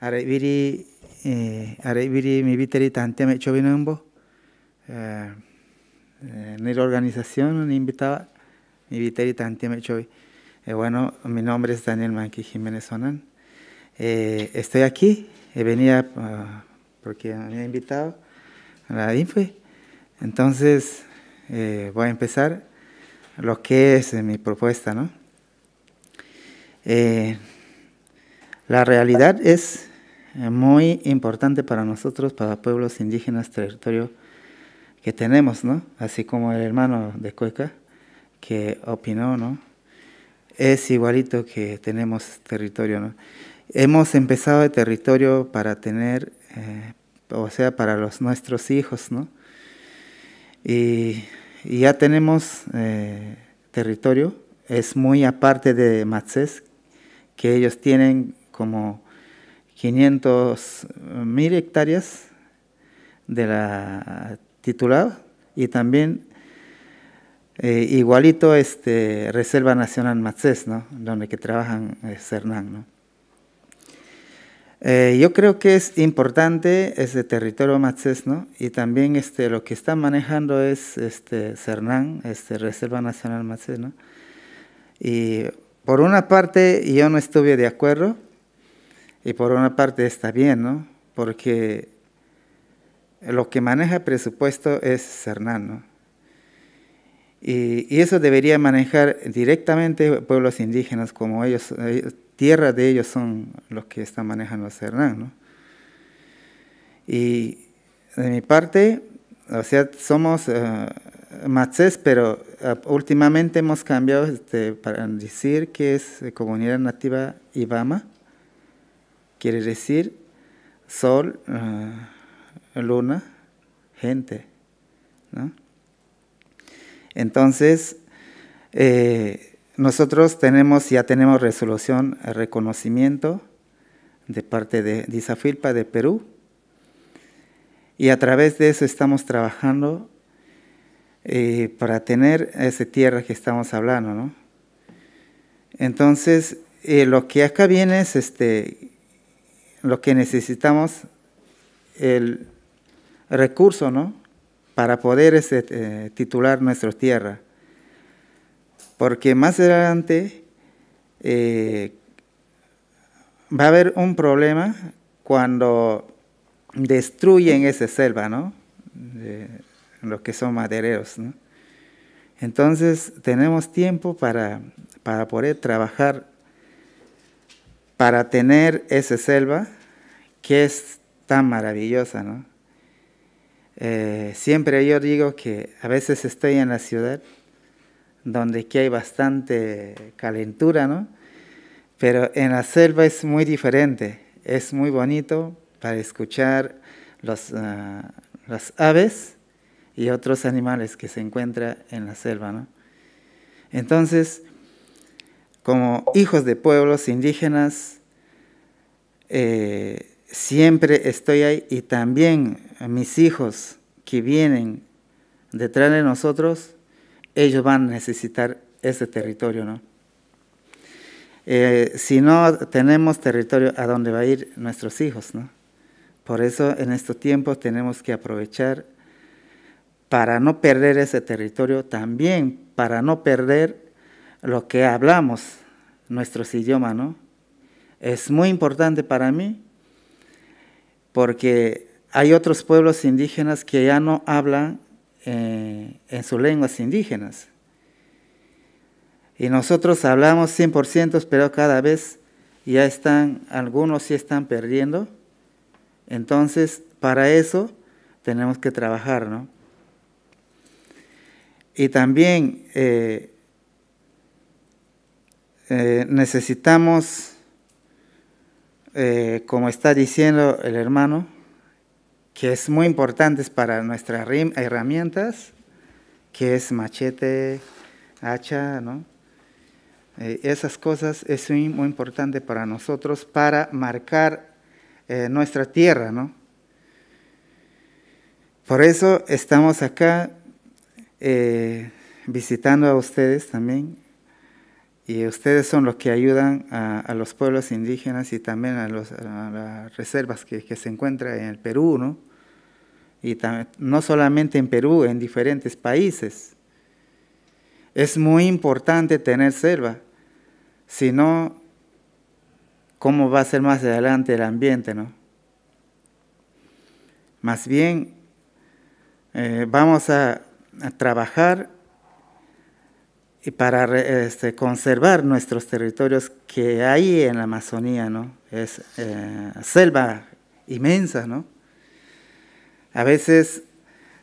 are biri are biri mi viteri tante me en la organización me invitaba mi viteri tante me bueno mi nombre es Daniel Manqui Jiménez onan estoy aquí he venía porque me había invitado a la INFE entonces voy a empezar lo que es mi propuesta no eh, la realidad es eh, muy importante para nosotros, para pueblos indígenas, territorio que tenemos, ¿no? Así como el hermano de Cueca que opinó, ¿no? Es igualito que tenemos territorio, ¿no? Hemos empezado de territorio para tener, eh, o sea, para los nuestros hijos, ¿no? Y, ya tenemos territorio, es muy aparte de Matzés, que ellos tienen como 500 mil hectáreas de la titulada y también eh, igualito este Reserva Nacional Matzés, ¿no? donde que trabajan eh, Cernán. ¿no? yo creo que es importante ese territorio Matzés, ¿no? y también este, lo que están manejando es este, Cernán, este, Reserva Nacional Matzés, y por una parte yo no estuve de acuerdo y por una parte está bien, ¿no? Porque lo que maneja presupuesto es Cernan ¿no? Y, eso debería manejar directamente pueblos indígenas, como ellos, eh, tierra de ellos son los que están manejando Cernan ¿no? Y de mi parte, o sea, somos... Eh, Matzés, pero ah, últimamente hemos cambiado este, para decir que es eh, comunidad nativa Ibama, quiere decir sol, ah, luna, gente. Entonces, eh, nosotros tenemos, ya tenemos resolución, eh, reconocimiento de parte de Disafilpa de Perú. Y a través de eso estamos trabajando eh, para tener esa tierra que estamos hablando, ¿no? Entonces, eh, lo que acá viene es este, lo que necesitamos, el recurso, ¿no? Para poder este, eh, titular nuestra tierra. Porque más adelante va a haber un problema cuando destruyen esa selva, ¿no? los que son madereros. Entonces tenemos tiempo para, para poder trabajar, para tener esa selva que es tan maravillosa. Eh, siempre yo digo que a veces estoy en la ciudad donde aquí hay bastante calentura, Pero en la selva es muy diferente, es muy bonito para escuchar los, ah, las aves y otros animales que se encuentran en la selva. ¿no? Entonces, como hijos de pueblos indígenas, eh, siempre estoy ahí y también mis hijos que vienen detrás de nosotros, ellos van a necesitar ese territorio, ¿no? Eh, si no tenemos territorio, ¿a dónde va a ir nuestros hijos, no? Por eso en estos tiempos tenemos que aprovechar para no perder ese territorio, también para no perder lo que hablamos, nuestros idiomas, ¿no? Es muy importante para mí porque hay otros pueblos indígenas que ya no hablan eh, en sus lenguas indígenas. Y nosotros hablamos 100%, pero cada vez ya están, algunos sí están perdiendo. Entonces, para eso tenemos que trabajar, ¿no? Y también eh, eh, necesitamos, eh, como está diciendo el hermano, que es muy importante para nuestras herramientas, que es machete, hacha, ¿no? esas cosas es muy, muy, importante para nosotros para marcar nuestra tierra, ¿no? Por eso estamos acá eh, visitando a ustedes también. Y ustedes son los que ayudan a, los pueblos indígenas y también a, las reservas que, se encuentran en el Perú, ¿no? Y no solamente en Perú, en diferentes países. Es muy importante tener selva, si no, ¿cómo va a ser más adelante el ambiente, no? Más bien, eh, vamos a Trabajar y para este, conservar nuestros territorios que hay en la Amazonía, ¿no? Es eh, selva inmensa, ¿no? A veces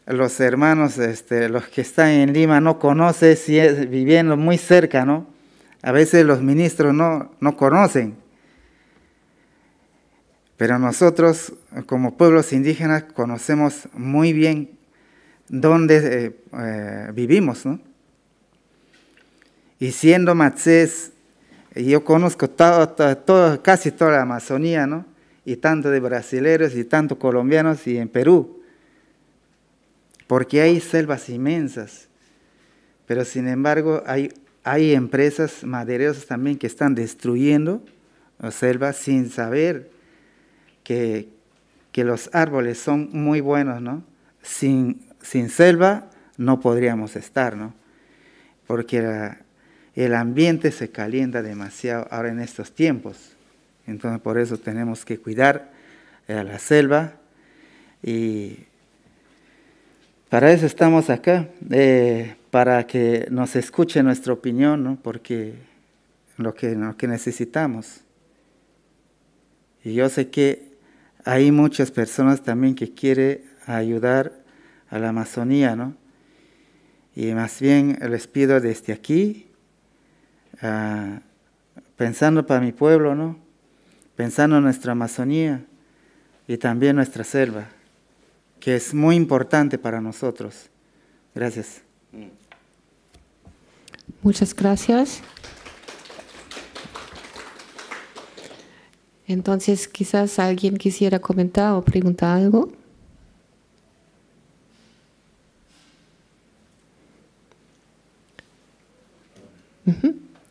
los hermanos, este, los que están en Lima, no conocen si es, viviendo muy cerca, ¿no? A veces los ministros no, no conocen. Pero nosotros, como pueblos indígenas, conocemos muy bien donde eh, eh, vivimos. ¿no? Y siendo matzés yo conozco casi toda la Amazonía, ¿no? y tanto de brasileños y tanto colombianos y en Perú, porque hay selvas inmensas. Pero sin embargo, hay, hay empresas maderosas también que están destruyendo las selvas sin saber que, que los árboles son muy buenos, ¿no? Sin, sin selva no podríamos estar, ¿no? Porque el ambiente se calienta demasiado ahora en estos tiempos. Entonces por eso tenemos que cuidar a eh, la selva y para eso estamos acá, eh, para que nos escuche nuestra opinión, ¿no? porque lo que, lo que necesitamos. Y yo sé que hay muchas personas también que quieren ayudar a la Amazonía, ¿no? Y más bien les pido desde aquí, ah, pensando para mi pueblo, ¿no? Pensando en nuestra Amazonía y también nuestra selva, que es muy importante para nosotros. Gracias. Muchas gracias. Entonces, quizás alguien quisiera comentar o preguntar algo.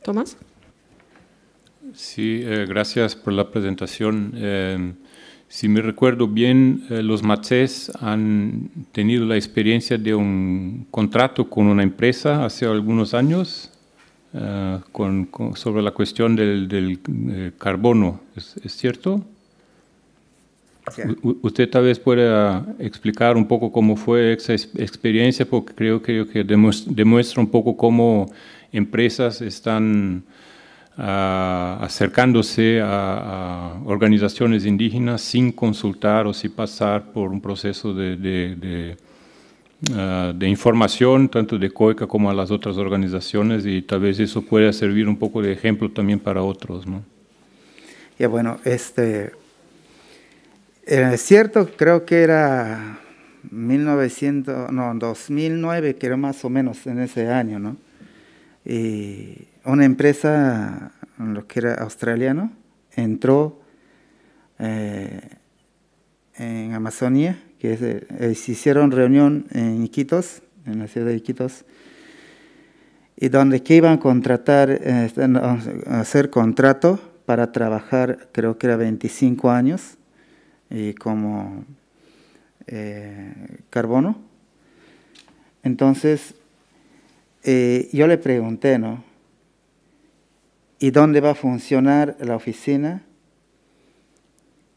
Tomás. Sí, eh, gracias por la presentación. Eh, si me recuerdo bien, eh, los macés han tenido la experiencia de un contrato con una empresa hace algunos años sobre la cuestión del, carbono. ¿Es, cierto? Usted tal vez pueda explicar un poco cómo fue esa experiencia, porque creo, creo que demuestra un poco cómo empresas están ah, acercándose a, organizaciones indígenas sin consultar o sin pasar por un proceso de, ah, información, tanto de COICA como a las otras organizaciones, y tal vez eso pueda servir un poco de ejemplo también para otros. ¿no? Y bueno, este, es eh, cierto, creo que era 1900, no, 2009, que era más o menos en ese año, ¿no? Y eh, una empresa, lo que era australiano, entró eh, en Amazonía, que eh, se hicieron reunión en Iquitos, en la ciudad de Iquitos, y donde que iban a contratar, a hacer contrato para trabajar, creo que era 25 años, y como carbono. Entonces, eh, yo le pregunté, ¿no? ¿Y dónde va a funcionar la oficina?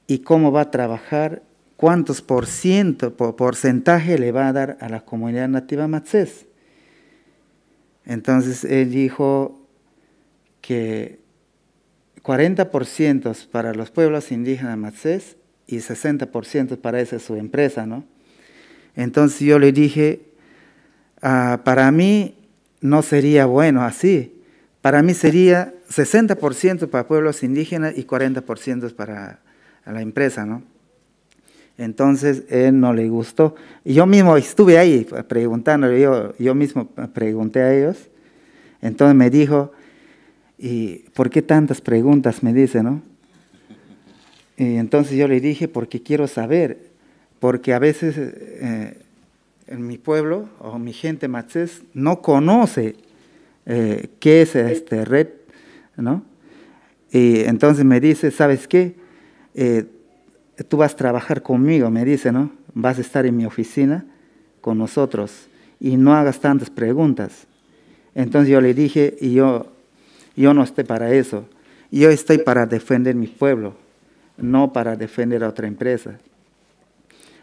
¿Y cómo va a trabajar? ¿Cuántos por ciento, porcentaje le va a dar a la comunidad nativa matzés? Entonces él dijo que 40% para los pueblos indígenas matzés y 60% para esa su empresa, ¿no? Entonces yo le dije, ah, para mí no sería bueno así. Para mí sería 60% para pueblos indígenas y 40% para la empresa, ¿no? Entonces él eh, no le gustó. yo mismo estuve ahí preguntándole, yo, mismo pregunté a ellos. Entonces me dijo, ¿y por qué tantas preguntas? Me dice, ¿no? Y entonces yo le dije, porque quiero saber, porque a veces eh, en mi pueblo o mi gente machés no conoce eh, qué es este red, ¿no? Y entonces me dice, ¿sabes qué? Eh, tú vas a trabajar conmigo, me dice, ¿no? Vas a estar en mi oficina con nosotros y no hagas tantas preguntas. Entonces yo le dije, y yo, yo no estoy para eso. Yo estoy para defender mi pueblo, no para defender a otra empresa.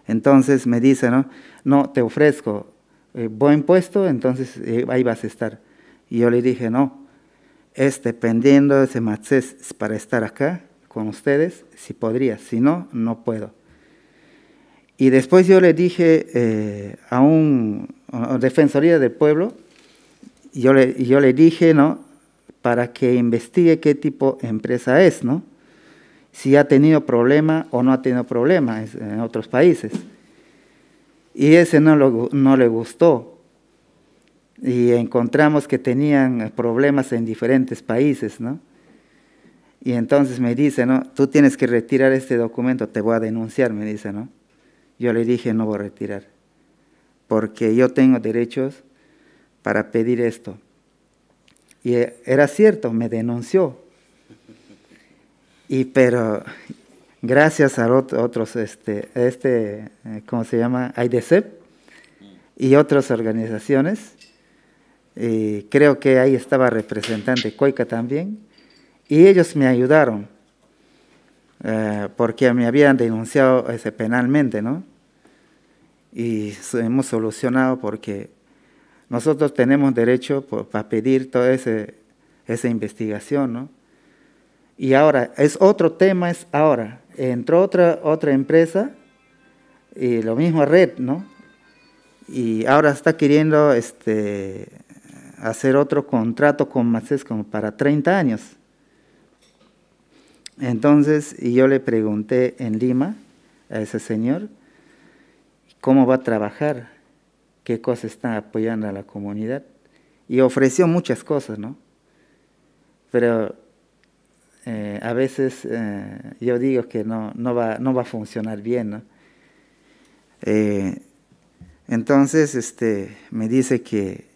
Entonces me dice, ¿no? No, te ofrezco eh, buen puesto, entonces eh, ahí vas a estar. Y yo le dije, no, es dependiendo de ese matzés para estar acá con ustedes, si podría, si no, no puedo. Y después yo le dije eh, a un defensoría del pueblo, yo le, yo le dije, ¿no? Para que investigue qué tipo de empresa es, ¿no? si ha tenido problema o no ha tenido problema en otros países. Y ese no, no le gustó. Y encontramos que tenían problemas en diferentes países, ¿no? Y entonces me dice, ¿no? Tú tienes que retirar este documento, te voy a denunciar, me dice, ¿no? Yo le dije, no voy a retirar, porque yo tengo derechos para pedir esto. Y eh, era cierto, me denunció, y pero gracias a otros, este, este eh, ¿cómo se llama? AIDESEP y otras organizaciones, y eh, creo que ahí estaba representante Cueca también, y ellos me ayudaron, eh, porque me habían denunciado penalmente, ¿no? Y hemos solucionado porque nosotros tenemos derecho para pedir toda esa investigación, ¿no? Y ahora, es otro tema, es ahora. Entró otra, otra empresa, y lo mismo red, ¿no? Y ahora está queriendo este, hacer otro contrato con Macés como para 30 años. Entonces, y yo le pregunté en Lima a ese señor cómo va a trabajar, qué cosas está apoyando a la comunidad. Y ofreció muchas cosas, ¿no? Pero eh, a veces eh, yo digo que no, va, a funcionar bien. Eh, entonces este, me dice que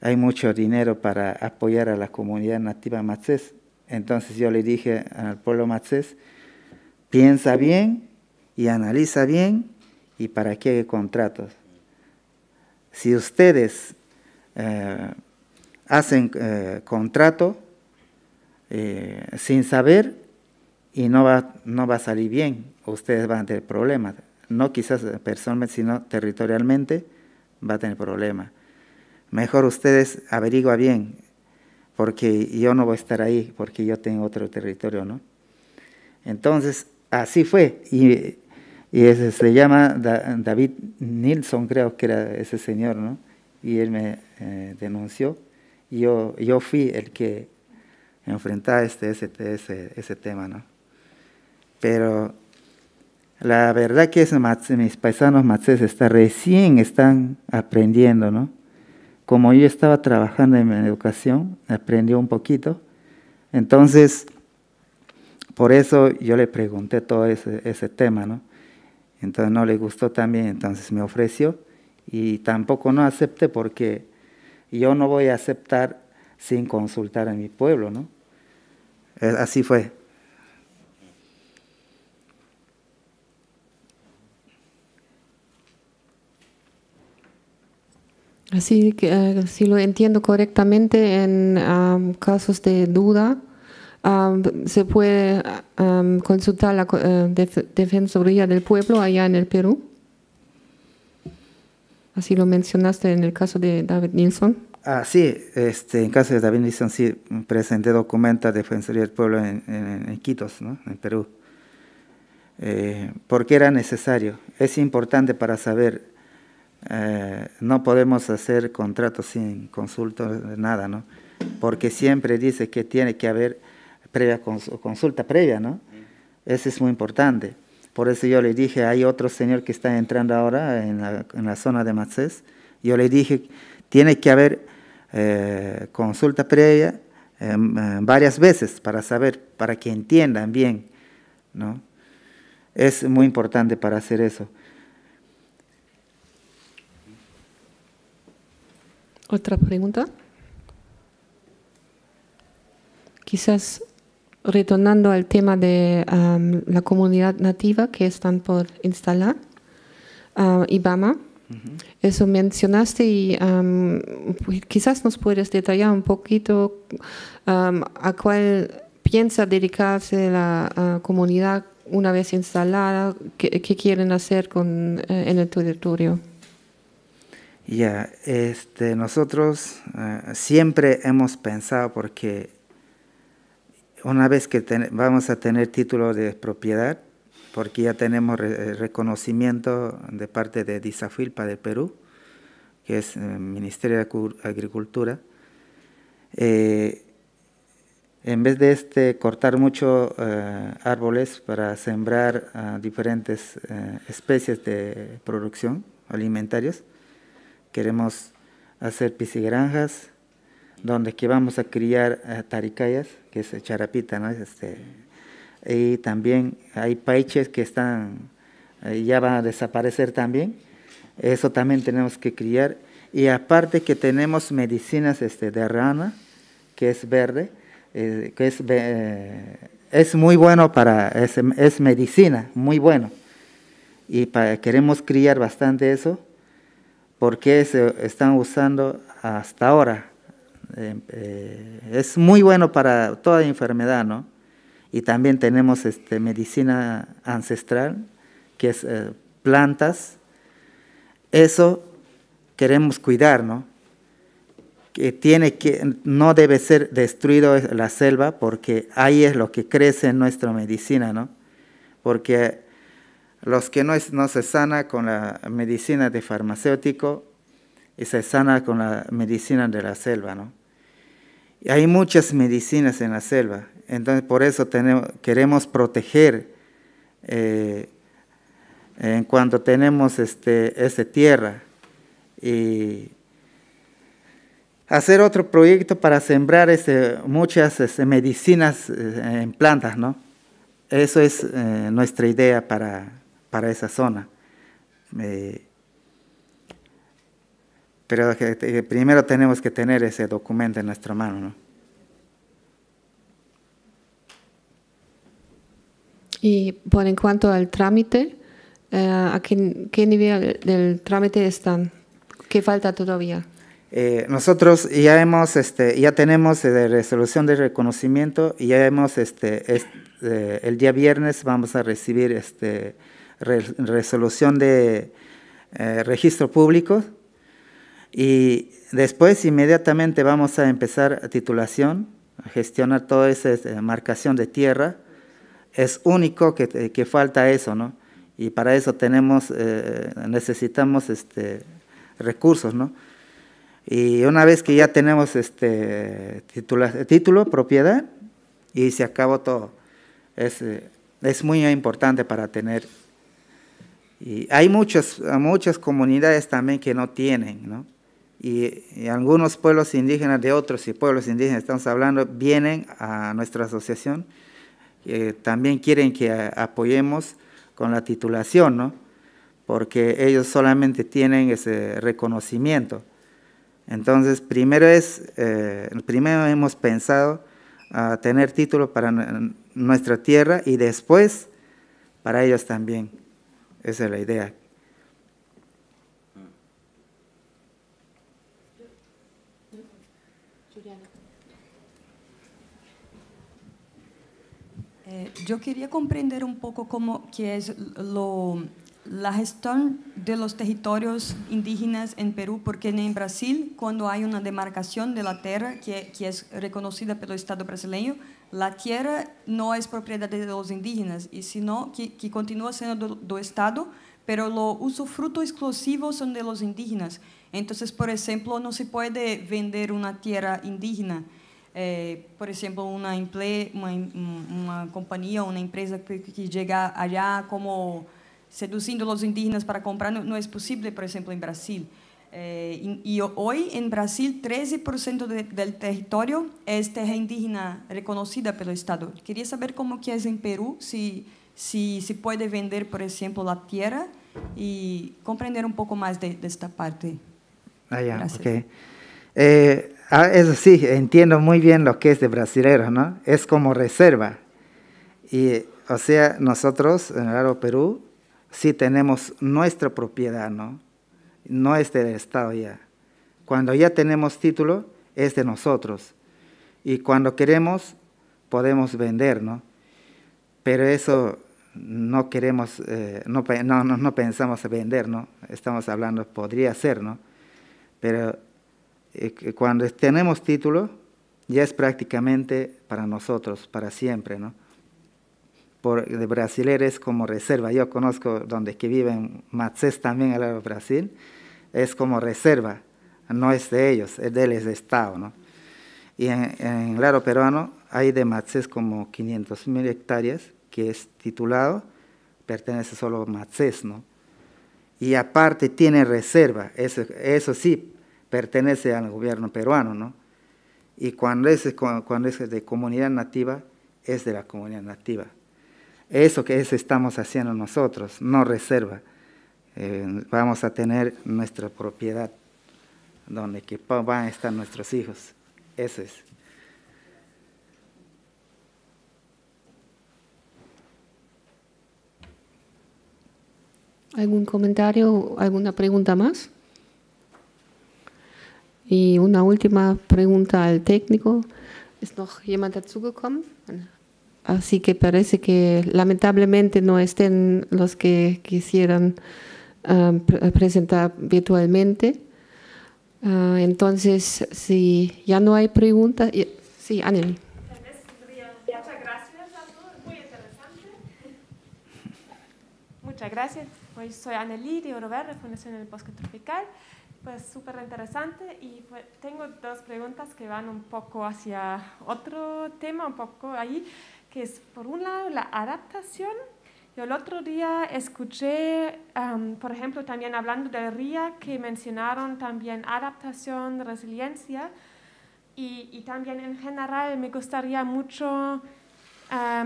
hay mucho dinero para apoyar a la comunidad nativa matzés. Entonces yo le dije al pueblo matzés, piensa bien y analiza bien y para qué hay contratos. Si ustedes hacen contrato, eh, sin saber y no va, no va a salir bien. Ustedes van a tener problemas. No quizás personalmente, sino territorialmente va a tener problemas. Mejor ustedes averigua bien, porque yo no voy a estar ahí, porque yo tengo otro territorio, ¿no? Entonces, así fue. Y, ese se llama David Nilsson, creo que era ese señor, ¿no? Y él me eh, denunció. Yo, yo fui el que enfrentar este, ese, tema, ¿no? Pero la verdad que mis paisanos matzés está, recién están aprendiendo, ¿no? Como yo estaba trabajando en mi educación, aprendió un poquito. Entonces, por eso yo le pregunté todo ese, ese tema, ¿no? Entonces no le gustó también, entonces me ofreció y tampoco no acepté porque yo no voy a aceptar sin consultar a mi pueblo, ¿no? Así fue. Así que eh, si lo entiendo correctamente, en casos de duda se puede consultar la eh, Defensoría del Pueblo allá en el Perú. Así lo mencionaste en el caso de David Nilsson. Ah, sí, este, en caso de David Nixon, sí, presenté documentos de Defensoría del Pueblo en, en, en Quitos, ¿no? en Perú. Eh, porque era necesario. Es importante para saber, eh, no podemos hacer contratos sin consulta, nada, ¿no? Porque siempre dice que tiene que haber previa consulta previa, ¿no? Eso es muy importante. Por eso yo le dije, hay otro señor que está entrando ahora en la, en la zona de Macés, yo le dije, tiene que haber eh, consulta previa eh, eh, varias veces para saber, para que entiendan bien, ¿no? Es muy importante para hacer eso. ¿Otra pregunta? Quizás retornando al tema de la comunidad nativa que están por instalar, ah, IBAMA eso mencionaste y pues, quizás nos puedes detallar un poquito a cuál piensa dedicarse la comunidad una vez instalada, qué, quieren hacer con, eh, en el territorio. Ya, este, nosotros eh, siempre hemos pensado porque una vez que vamos a tener título de propiedad, porque ya tenemos eh, reconocimiento de parte de Disafilpa de Perú, que es el eh, Ministerio de Agricultura. Eh, en vez de este, cortar muchos árboles para sembrar diferentes especies de producción alimentarias, queremos hacer piscigranjas, donde que vamos a criar taricayas, que es charapita, ¿no? Este, y también hay peiches que están, eh, ya van a desaparecer también. Eso también tenemos que criar. Y aparte que tenemos medicinas este, de rana, que es verde, eh, que eh, es, muy bueno para, es, medicina, muy bueno. Y queremos criar bastante eso, porque se están usando hasta ahora. es muy bueno para toda enfermedad, ¿no? Y también tenemos este, medicina ancestral, que es eh, plantas. Eso queremos cuidar, ¿no? Que tiene que, no debe ser destruido la selva porque ahí es lo que crece en nuestra medicina, ¿no? Porque los que no, no se sana con la medicina de farmacéutico se sana con la medicina de la selva, ¿no? Y hay muchas medicinas en la selva entonces por eso queremos proteger eh, en cuanto tenemos este, tierra. Y hacer otro proyecto para sembrar este, muchas este, medicinas eh, en plantas, ¿no? Eso es eh, nuestra idea para, para esa zona. Eh, pero primero tenemos que tener ese documento en nuestra mano, ¿no? Y por en cuanto al trámite, eh, ¿a qué, nivel del trámite están? ¿Qué falta todavía? Eh, nosotros ya hemos, este, ya tenemos eh, resolución de reconocimiento y ya hemos, este, el día viernes vamos a recibir este, resolución de registro público y después inmediatamente vamos a empezar titulación, a gestionar toda esa este, marcación de tierra es único eh, que, falta eso, ¿no? Y para eso tenemos, eh, necesitamos este, recursos, ¿no? Y una vez que ya tenemos este título, propiedad, y se acabó todo. Es, eh, es muy importante para tener. Y hay muchas, muchas comunidades también que no tienen, ¿no? Y, y, algunos pueblos indígenas de otros y pueblos indígenas, estamos hablando, vienen a nuestra asociación eh, también quieren que apoyemos con la titulación, porque ellos solamente tienen ese reconocimiento. Entonces, primero, es, eh, primero hemos pensado ah, tener título para nuestra tierra y después para ellos también. Esa es la idea. Yo quería comprender un poco cómo es la gestión de los territorios indígenas en Perú, porque en Brasil, cuando hay una demarcación de la tierra que, es reconocida por el Estado brasileño, la tierra no es propiedad de los indígenas, sino que, continúa siendo del Estado, pero los usufructos exclusivo son de los indígenas. Entonces, por ejemplo, no se puede vender una tierra indígena É, por exemplo uma emple, una, una, empresa que, chega allá como seduzindo os indígenas para comprar, não é possível por exemplo em Brasil. É, e hoje em hoy en Brasil 13% de, del é terra indígena reconhecida pelo Estado. queria saber como que é em Peru se se pode vender, por exemplo a terra e compreender um pouco mais de, parte. Ah, yeah, ok. Eh, Ah, eso sí, entiendo muy bien lo que es de brasilero ¿no? Es como reserva. Y, o sea, nosotros en el Perú sí tenemos nuestra propiedad, ¿no? No es del Estado ya. Cuando ya tenemos título, es de nosotros. Y cuando queremos, podemos vender, ¿no? Pero eso no queremos, eh, no, no, no, pensamos vender, ¿no? Estamos hablando, podría ser, ¿no? Pero eh, cuando tenemos título, ya es prácticamente para nosotros, para siempre, ¿no? Por, de como reserva. Yo conozco donde que viven Matzés también al lado de Brasil, es como reserva, no es de ellos, es de Estado, ¿no? Y en, el lado peruano hay de Matzés como mil hectáreas, que es titulado, pertenece solo a Matzés, ¿no? Y aparte tiene reserva, eso, eso sí, pertenece al gobierno peruano, ¿no? Y cuando es, cuando es de comunidad nativa, es de la comunidad nativa. Eso que es, estamos haciendo nosotros, no reserva. Eh, vamos a tener nuestra propiedad, donde que van a estar nuestros hijos. Eso es. ¿Algún comentario, alguna pregunta más? Y una última pregunta al técnico. ¿Es noch jemand dazugekommen? Así que parece que lamentablemente no estén los que quisieran ah, presentar virtualmente. Ah, entonces, si ya no hay preguntas, sí, Anel. Muchas gracias muy interesante. Muchas gracias. Hoy soy Anneli de Oro Fundación del Bosque Tropical pues súper interesante y tengo dos preguntas que van un poco hacia otro tema, un poco ahí, que es por un lado la adaptación. Yo el otro día escuché, por ejemplo, también hablando de RIA, que mencionaron también adaptación, resiliencia y, también en general me gustaría mucho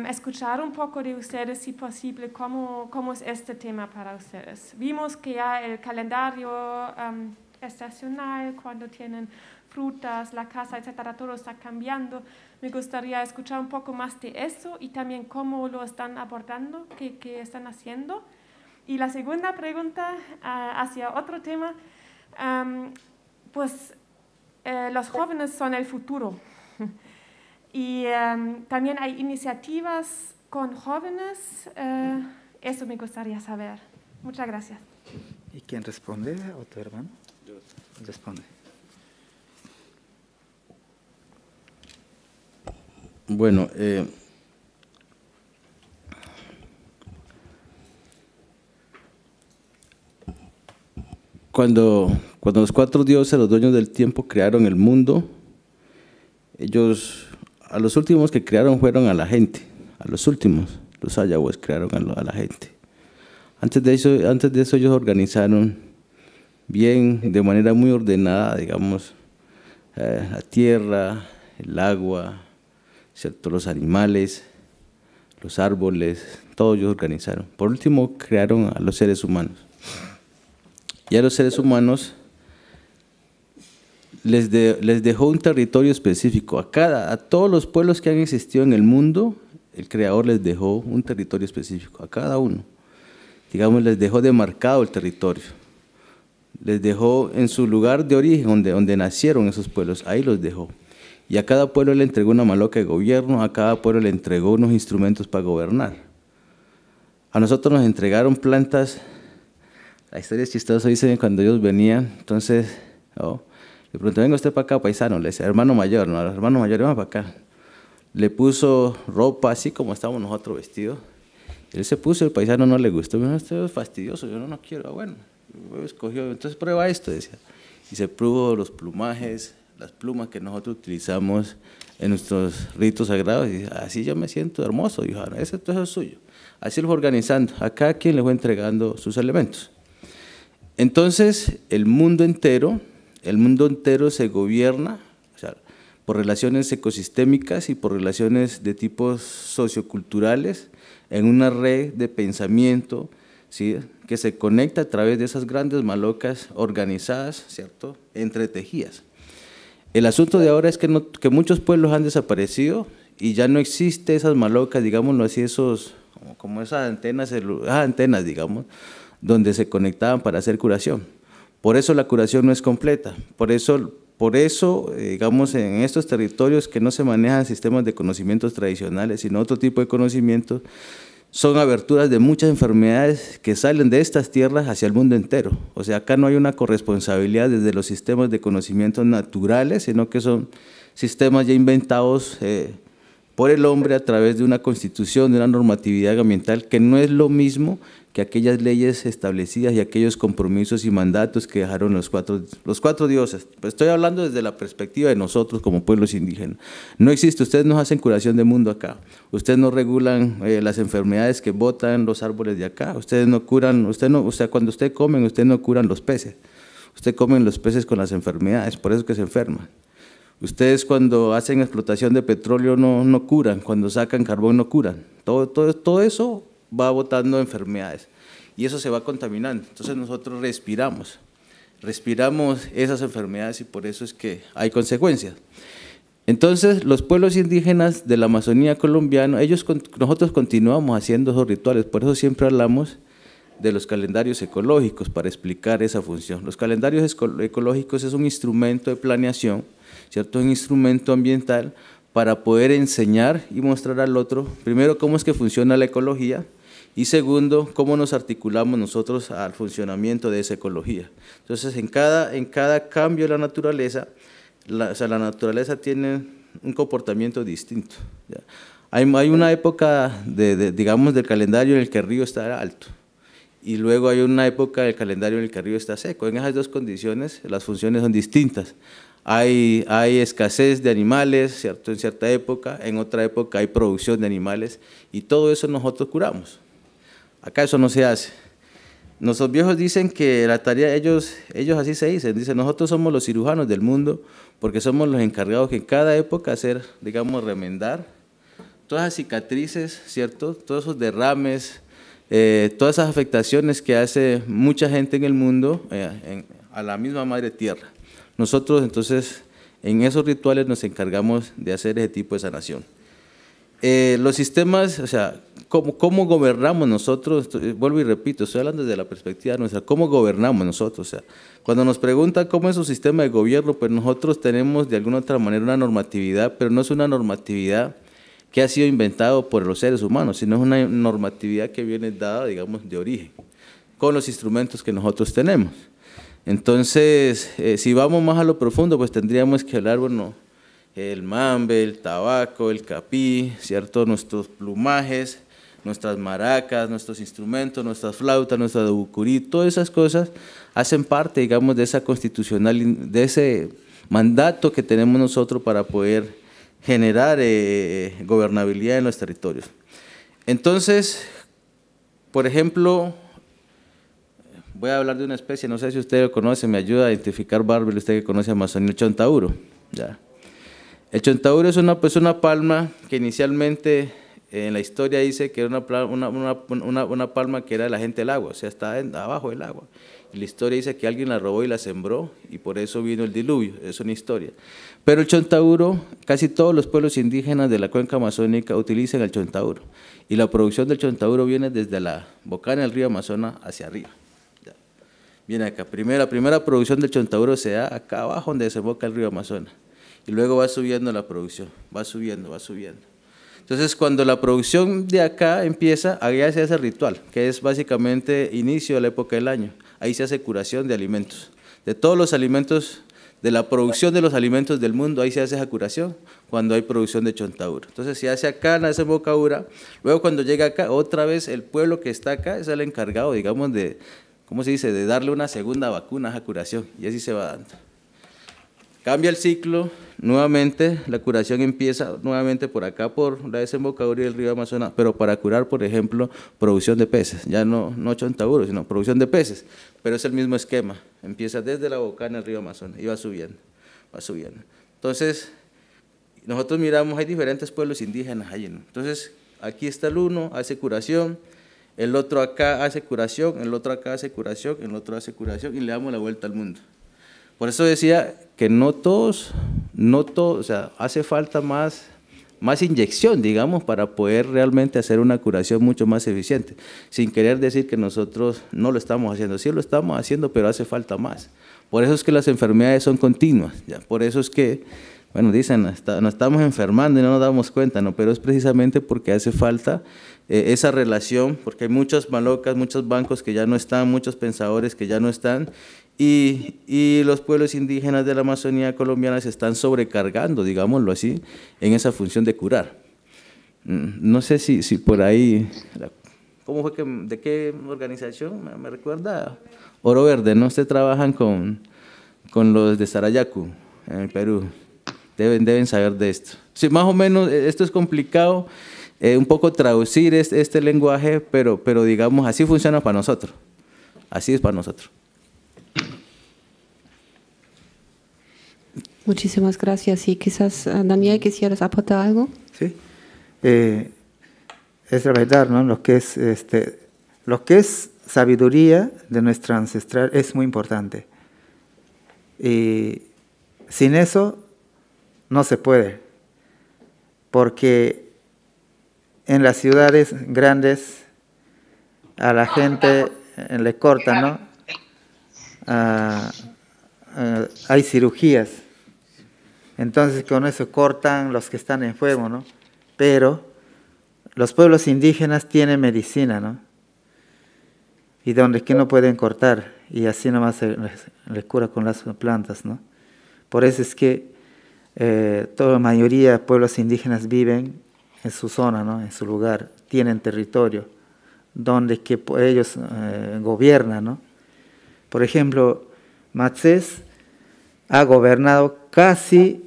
escuchar un poco de ustedes, si posible, cómo, cómo, es este tema para ustedes. Vimos que ya el calendario estacional, cuando tienen frutas, la casa, etcétera, todo está cambiando. Me gustaría escuchar un poco más de eso y también cómo lo están abordando, qué, están haciendo. Y la segunda pregunta ah, hacia otro tema, pues eh, los jóvenes son el futuro. y también hay iniciativas con jóvenes, eh, eso me gustaría saber. Muchas gracias. ¿Y quién responde? Otro hermano? responde. Bueno, eh, cuando, cuando los cuatro dioses, los dueños del tiempo, crearon el mundo, ellos, a los últimos que crearon fueron a la gente, a los últimos, los ayahuas crearon a, la gente. Antes de, eso, antes de eso ellos organizaron bien, de manera muy ordenada, digamos, eh, la tierra, el agua, ¿cierto? los animales, los árboles, todos ellos organizaron. Por último, crearon a los seres humanos. Y a los seres humanos les, dejó un territorio específico. A, cada, a todos los pueblos que han existido en el mundo, el Creador les dejó un territorio específico, a cada uno. Digamos, les dejó demarcado el territorio. Les dejó en su lugar de origen, donde, donde nacieron esos pueblos, ahí los dejó. Y a cada pueblo le entregó una maloca de gobierno, a cada pueblo le entregó unos instrumentos para gobernar. A nosotros nos entregaron plantas, la historia es chistosa, dicen cuando ellos venían, entonces, oh, le pregunté, venga usted para acá, paisano, le decía, hermano mayor, no, hermano mayor, vamos para acá. Le puso ropa así como estábamos nosotros vestidos. Él se puso, el paisano no le gustó, me dijo, esto es fastidioso, yo no, no quiero, ah, bueno escogió, entonces prueba esto, decía. Y se probó los plumajes, las plumas que nosotros utilizamos en nuestros ritos sagrados. Y así yo me siento hermoso, dijo no ah, ese eso es suyo. Así lo fue organizando. acá cada quien le fue entregando sus elementos. Entonces, el mundo entero, el mundo entero se gobierna por relaciones ecosistémicas y por relaciones de tipos socioculturales en una red de pensamiento, ¿sí? que se conecta a través de esas grandes malocas organizadas, ¿cierto?, entre tejías. El asunto de ahora es que, que muchos pueblos han desaparecido y ya no existe esas malocas, digámoslo así, esos, como esas antenas, ah, antenas, digamos, donde se conectaban para hacer curación. Por eso la curación no es completa, por eso por eso, eh, digamos, en estos territorios que no se manejan sistemas de conocimientos tradicionales, sino otro tipo de conocimientos, son aberturas de muchas enfermedades que salen de estas tierras hacia el mundo entero. O sea, acá no hay una corresponsabilidad desde los sistemas de conocimientos naturales, sino que son sistemas ya inventados eh, por el hombre a través de una constitución, de una normatividad ambiental que no es lo mismo que aquellas leyes establecidas y aquellos compromisos y mandatos que dejaron los cuatro, los cuatro dioses. Pues estoy hablando desde la perspectiva de nosotros como pueblos indígenas. No existe, ustedes no hacen curación de mundo acá, ustedes no regulan eh, las enfermedades que botan los árboles de acá, ustedes no curan, usted no, o sea, cuando usted comen, usted no curan los peces, usted comen los peces con las enfermedades, por eso que se enferman. Ustedes cuando hacen explotación de petróleo no, curan, cuando sacan carbón no curan. Todo, todo, todo eso va botando enfermedades y eso se va contaminando. Entonces nosotros respiramos, respiramos esas enfermedades y por eso es que hay consecuencias. Entonces, los pueblos indígenas de la Amazonía colombiana, ellos, nosotros continuamos haciendo esos rituales, por eso siempre hablamos','////////////////////////////////////////////////////////////////////////////////////////////////////////////////////////////////////////////////////////////////////////////////////////////////////////////////////////////////////////////////////////////////////////////////////////////////////////////////////////////////////////////////////////////////////////////////////////// de de los Los calendarios calendarios ecológicos ecológicos para explicar esa función. es un instrumento planeación, ¿cierto? Un instrumento ambiental para poder enseñar y mostrar al otro, primero, cómo es que funciona la ecología y segundo, cómo nos articulamos nosotros al funcionamiento de esa ecología. Entonces, en cada, en cada cambio de la naturaleza, la, la naturaleza tiene un comportamiento distinto. Hay, hay, una época, de, de, digamos, del calendario en el que el río está alto y luego hay una época del calendario en el que el río está seco. En esas dos condiciones las funciones son distintas hay, escasez de animales ¿cierto? en cierta época, en otra época hay producción de animales y todo eso nosotros curamos. Acá eso no se hace. Nuestros viejos dicen que la tarea, ellos, ellos así se dicen, dicen, nosotros somos los cirujanos del mundo porque somos los encargados que en cada época hacer, digamos, remendar todas las cicatrices, ¿cierto? Todos esos derrames, eh, todas esas afectaciones que hace mucha gente en el mundo eh, a la misma madre tierra. Nosotros entonces en esos rituales nos encargamos de hacer ese tipo de sanación. Eh, los sistemas, o sea, ¿cómo, gobernamos nosotros? Eh, vuelvo y repito, estoy hablando desde la perspectiva nuestra, ¿cómo gobernamos nosotros? O sea, cuando nos preguntan cómo es un sistema de gobierno, pues nosotros tenemos de alguna otra manera una normatividad, pero no es una normatividad que ha sido inventado por los seres humanos, sino es una normatividad que viene dada, digamos, de origen, con los instrumentos que nosotros tenemos. Entonces, eh, si vamos más a lo profundo, pues tendríamos que hablar, bueno, el mambe, el tabaco, el capí, ¿cierto? Nuestros plumajes, nuestras maracas, nuestros instrumentos, nuestras flautas, nuestra bucurí, todas esas cosas hacen parte, digamos, de esa constitucional, de ese mandato que tenemos nosotros para poder generar eh, gobernabilidad en los territorios. Entonces, por ejemplo, voy a hablar de una especie, no sé si usted lo conoce, me ayuda a identificar bárbaro, usted que conoce a Amazonía, el chontauro. Ya. El chontauro es una, pues, palma que inicialmente eh, en la historia dice que era una, palma que era de la gente del agua, o sea, está abajo del agua. Y la historia dice que alguien la robó y la sembró y por eso vino el diluvio, es una historia. Pero el chontauro, casi todos los pueblos indígenas de la cuenca amazónica utilizan el chontauro y la producción del chontauro viene desde la bocana del río Amazonas hacia arriba viene acá, primero, la primera producción del Chontauro se da acá abajo donde desemboca el río Amazonas. Y luego va subiendo la producción, va subiendo, va subiendo. Entonces, cuando la producción de acá empieza, allá se hace ritual, que es básicamente inicio de la época del año. Ahí se hace curación de alimentos. De todos los alimentos, de la producción de los alimentos del mundo, ahí se hace esa curación cuando hay producción de Chontauro. Entonces, se hace acá la desembocadura. Luego, cuando llega acá, otra vez el pueblo que está acá es el encargado, digamos, de ¿cómo se dice?, de darle una segunda vacuna a curación. Y así se va dando. Cambia el ciclo, nuevamente la curación empieza nuevamente por acá, por la desembocadura del río Amazonas, pero para curar, por ejemplo, producción de peces, ya no, no sino producción de peces, pero es el mismo esquema, empieza desde la bocana del río Amazonas y va subiendo, va subiendo. Entonces, nosotros miramos, hay diferentes pueblos indígenas allí, Entonces, aquí está el uno, hace curación, el otro acá hace curación, el otro acá hace curación, el otro hace curación y le damos la vuelta al mundo. Por eso decía que no todos, no todos, o sea, hace falta más, más inyección, digamos, para poder realmente hacer una curación mucho más eficiente. Sin querer decir que nosotros no lo estamos haciendo, sí lo estamos haciendo, pero hace falta más. Por eso es que las enfermedades son continuas, ¿ya? por eso es que bueno, dicen, nos estamos enfermando y no nos damos cuenta, ¿no? Pero es precisamente porque hace falta eh, esa relación, porque hay muchas malocas, muchos bancos que ya no están, muchos pensadores que ya no están, y, los pueblos indígenas de la Amazonía colombiana se están sobrecargando, digámoslo así, en esa función de curar. Mm, no sé si, si por ahí, ¿cómo fue que, de qué organización me, recuerda? Oro Verde, ¿no? Usted trabajan con, con los de Sarayacu, en Perú deben, deben saber de esto. Sí, más o menos, eh, esto es complicado, eh, un poco traducir este, este, lenguaje, pero, pero digamos, así funciona para nosotros. Así es para nosotros. Muchísimas gracias. Y quizás, ah, Daniel, quisieras aportar algo. Sí. Eh, es verdad, ¿no? Lo que es, este, lo que es sabiduría de nuestra ancestral es muy importante. Y sin eso no se puede, porque en las ciudades grandes a la gente eh, le cortan, ¿no? Ah, ah, hay cirugías. Entonces con eso cortan los que están en fuego, ¿no? Pero los pueblos indígenas tienen medicina, ¿no? Y donde que no pueden cortar, y así nomás se les, les cura con las plantas, ¿no? Por eso es que eh, toda la mayoría de pueblos indígenas viven en su zona, ¿no? en su lugar, tienen territorio donde que ellos eh, gobiernan. ¿no? Por ejemplo, Matsés ha gobernado casi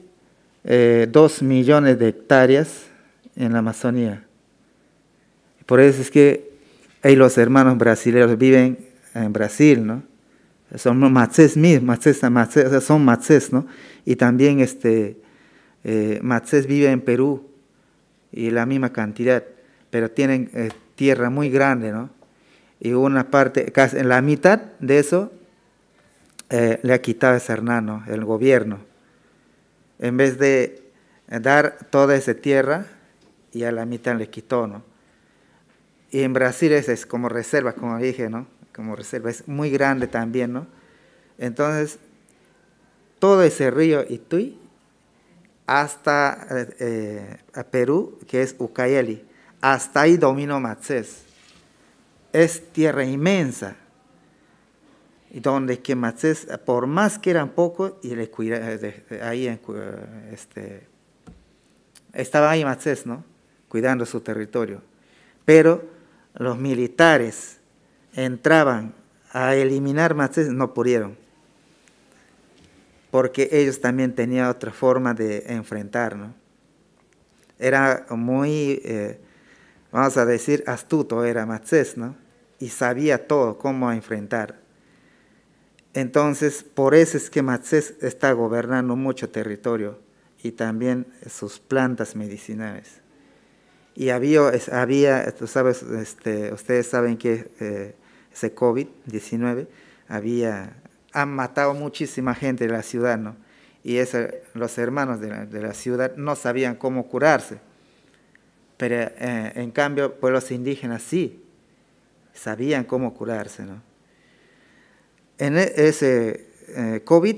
eh, dos millones de hectáreas en la Amazonía. Por eso es que los hermanos brasileños viven en Brasil, ¿no? Son matzés mismos, matzés, son matzés, ¿no? Y también este, eh, Matzés vive en Perú y la misma cantidad, pero tienen eh, tierra muy grande, ¿no? Y una parte, casi en la mitad de eso, eh, le ha quitado a Hernán, el gobierno. En vez de dar toda esa tierra, y a la mitad le quitó, ¿no? Y en Brasil es, es como reserva, como dije, ¿no? Como reserva, es muy grande también, ¿no? Entonces, todo ese río Itui hasta eh, eh, Perú, que es Ucayali. Hasta ahí dominó Matzés. Es tierra inmensa, donde que por más que eran pocos, y le eh, ahí este, estaba ahí Matzés, ¿no? Cuidando su territorio. Pero los militares entraban a eliminar Matzés, no pudieron porque ellos también tenían otra forma de enfrentar, Era muy, eh, vamos a decir, astuto era Matzés, ¿no? Y sabía todo, cómo enfrentar. Entonces, por eso es que Matzés está gobernando mucho territorio y también sus plantas medicinales. Y había, había este, ustedes saben que eh, ese COVID-19 había han matado muchísima gente de la ciudad, ¿no? Y los hermanos de la, ciudad no sabían cómo curarse. Pero eh, en cambio, pueblos indígenas sí sabían cómo curarse, ¿no? En e, ese eh, COVID,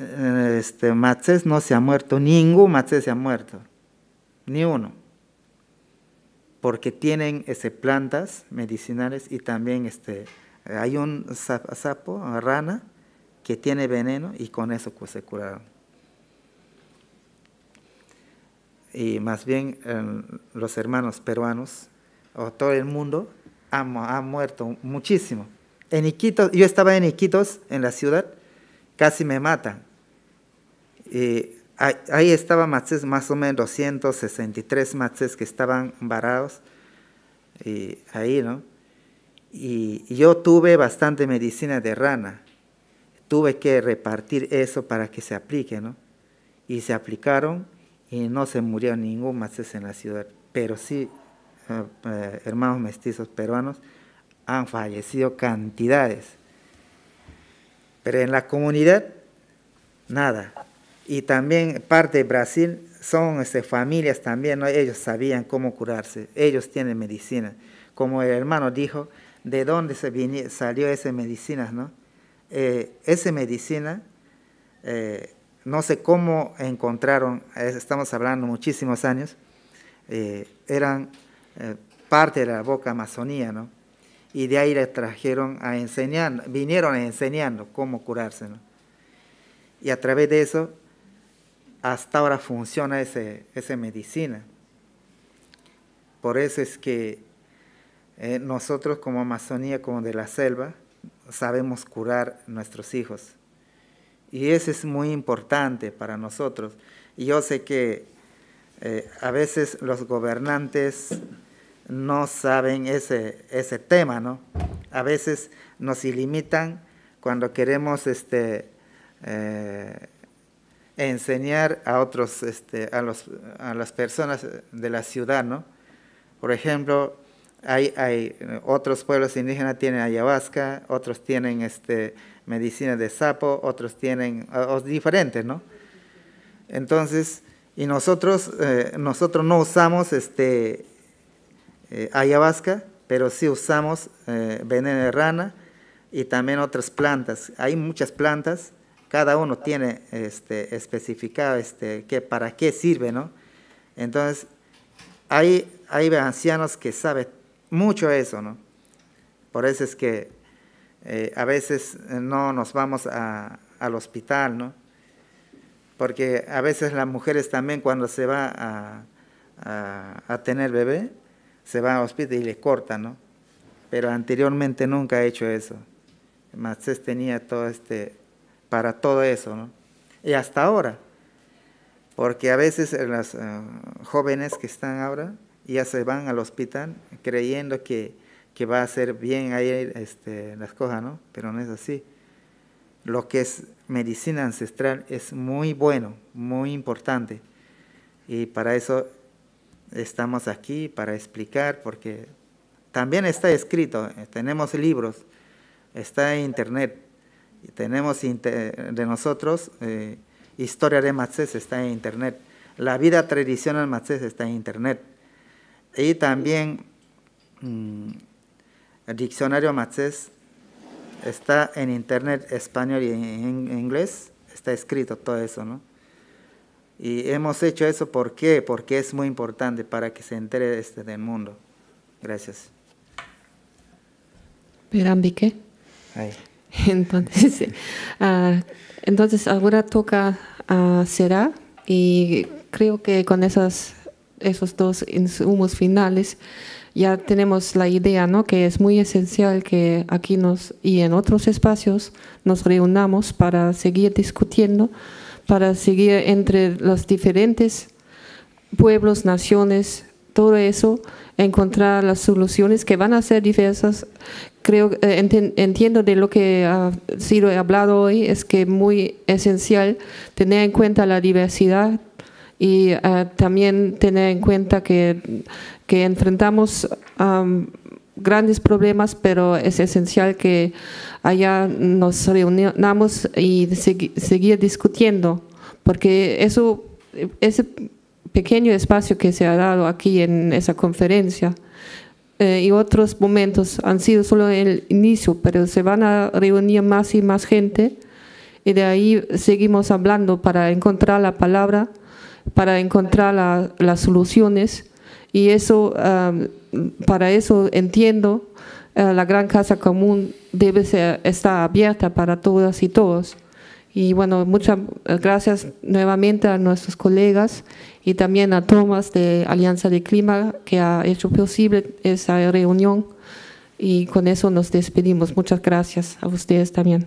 eh, este, Matzés no se ha muerto, ningún Matzés se ha muerto, ni uno porque tienen este, plantas medicinales y también este, eh, hay un sapo, una rana, que tiene veneno y con eso pues, se curaron. Y más bien em, los hermanos peruanos o todo el mundo ha, muerto muchísimo. En Iquitos, yo estaba en Iquitos, en la ciudad, casi me matan. ahí estaba matzés, más o menos 263 matzés que estaban varados. ahí, ¿no? Y yo tuve bastante medicina de rana. Tuve que repartir eso para que se aplique, ¿no? Y se aplicaron y no se murió ningún máses en la ciudad. Pero sí, eh, eh, hermanos mestizos peruanos han fallecido cantidades. Pero en la comunidad, nada. Y también parte de Brasil son esas este, familias también, ¿no? ellos sabían cómo curarse, ellos tienen medicina. Como el hermano dijo, de dónde se salió esa medicina, ¿no? Eh, esa medicina, eh, no sé cómo encontraron, estamos hablando muchísimos años, eh, eran parte de la boca amazonía, ¿no? Y de ahí le trajeron a enseñar, vinieron a enseñando cómo curarse, Y a través de eso, hasta ahora funciona ese, esa medicina. Por eso es que eh, nosotros como Amazonía, como de la selva, sabemos curar nuestros hijos. Y eso es muy importante para nosotros. Y yo sé que eh, a veces los gobernantes no saben ese, ese tema, ¿no? A veces nos ilimitan cuando queremos este, eh, enseñar a otros, este, a, a las personas de la ciudad, ¿no? Por ejemplo, hay, otros pueblos indígenas tienen ayahuasca, otros tienen este, medicina de sapo, otros tienen, diferentes, ¿no? Entonces, y nosotros, eh, nosotros no usamos este, eh, ayahuasca, pero sí usamos eh, veneno de rana y también otras plantas. Hay muchas plantas, cada uno tiene este, especificado este, para qué sirve, ¿no? Entonces, hay, hay ancianos que saben mucho eso, ¿no? Por eso es que eh, a veces eh, no nos vamos al hospital, ¿no? Porque a veces las mujeres también cuando se va a, tener bebé, se va al hospital y le cortan, ¿no? Pero anteriormente nunca ha hecho eso. Matzés tenía todo este, para todo eso, ¿no? Y hasta ahora, porque a veces las eh, jóvenes que están ahora, ya se van al hospital creyendo que, va a ser bien ahí este, las cosas, ¿no? Pero no es así. Lo que es medicina ancestral es muy bueno, muy importante. Y para eso estamos aquí, para explicar, porque también está escrito, eh, tenemos libros, está en internet, tenemos de nosotros, eh, historia de Matzés está en internet, la vida tradicional Matzés está en internet. Y también mm, el diccionario Matzés está en internet español y en, inglés, está escrito todo eso, ¿no? Y hemos hecho eso, ¿por Porque es muy importante para que se entere este del mundo. Gracias. Perambique. Ahí. Entonces, ah, entonces ahora toca a ah, será y creo que con esas esos dos insumos finales, ya tenemos la idea, ¿no? Que es muy esencial que aquí nos y en otros espacios nos reunamos para seguir discutiendo, para seguir entre los diferentes pueblos, naciones, todo eso, encontrar las soluciones que van a ser diversas. Creo, eh, entiendo de lo que ha sido hablado hoy, es que muy esencial tener en cuenta la diversidad y eh, también tener en cuenta que, enfrentamos grandes problemas, pero es esencial que allá nos reunamos y seguir discutiendo, porque eso, ese pequeño espacio que se ha dado aquí en esa conferencia eh, y otros momentos han sido solo el inicio, pero se van a reunir más y más gente y de ahí seguimos hablando para encontrar la palabra para encontrar las soluciones y eso, para eso entiendo, eh, la gran casa común debe ser, estar abierta para todas y todos. Y bueno, muchas eh, gracias nuevamente a nuestros colegas y también a Tomás de Alianza de Clima que ha hecho posible esa reunión. Y con eso nos despedimos. Muchas gracias a ustedes también.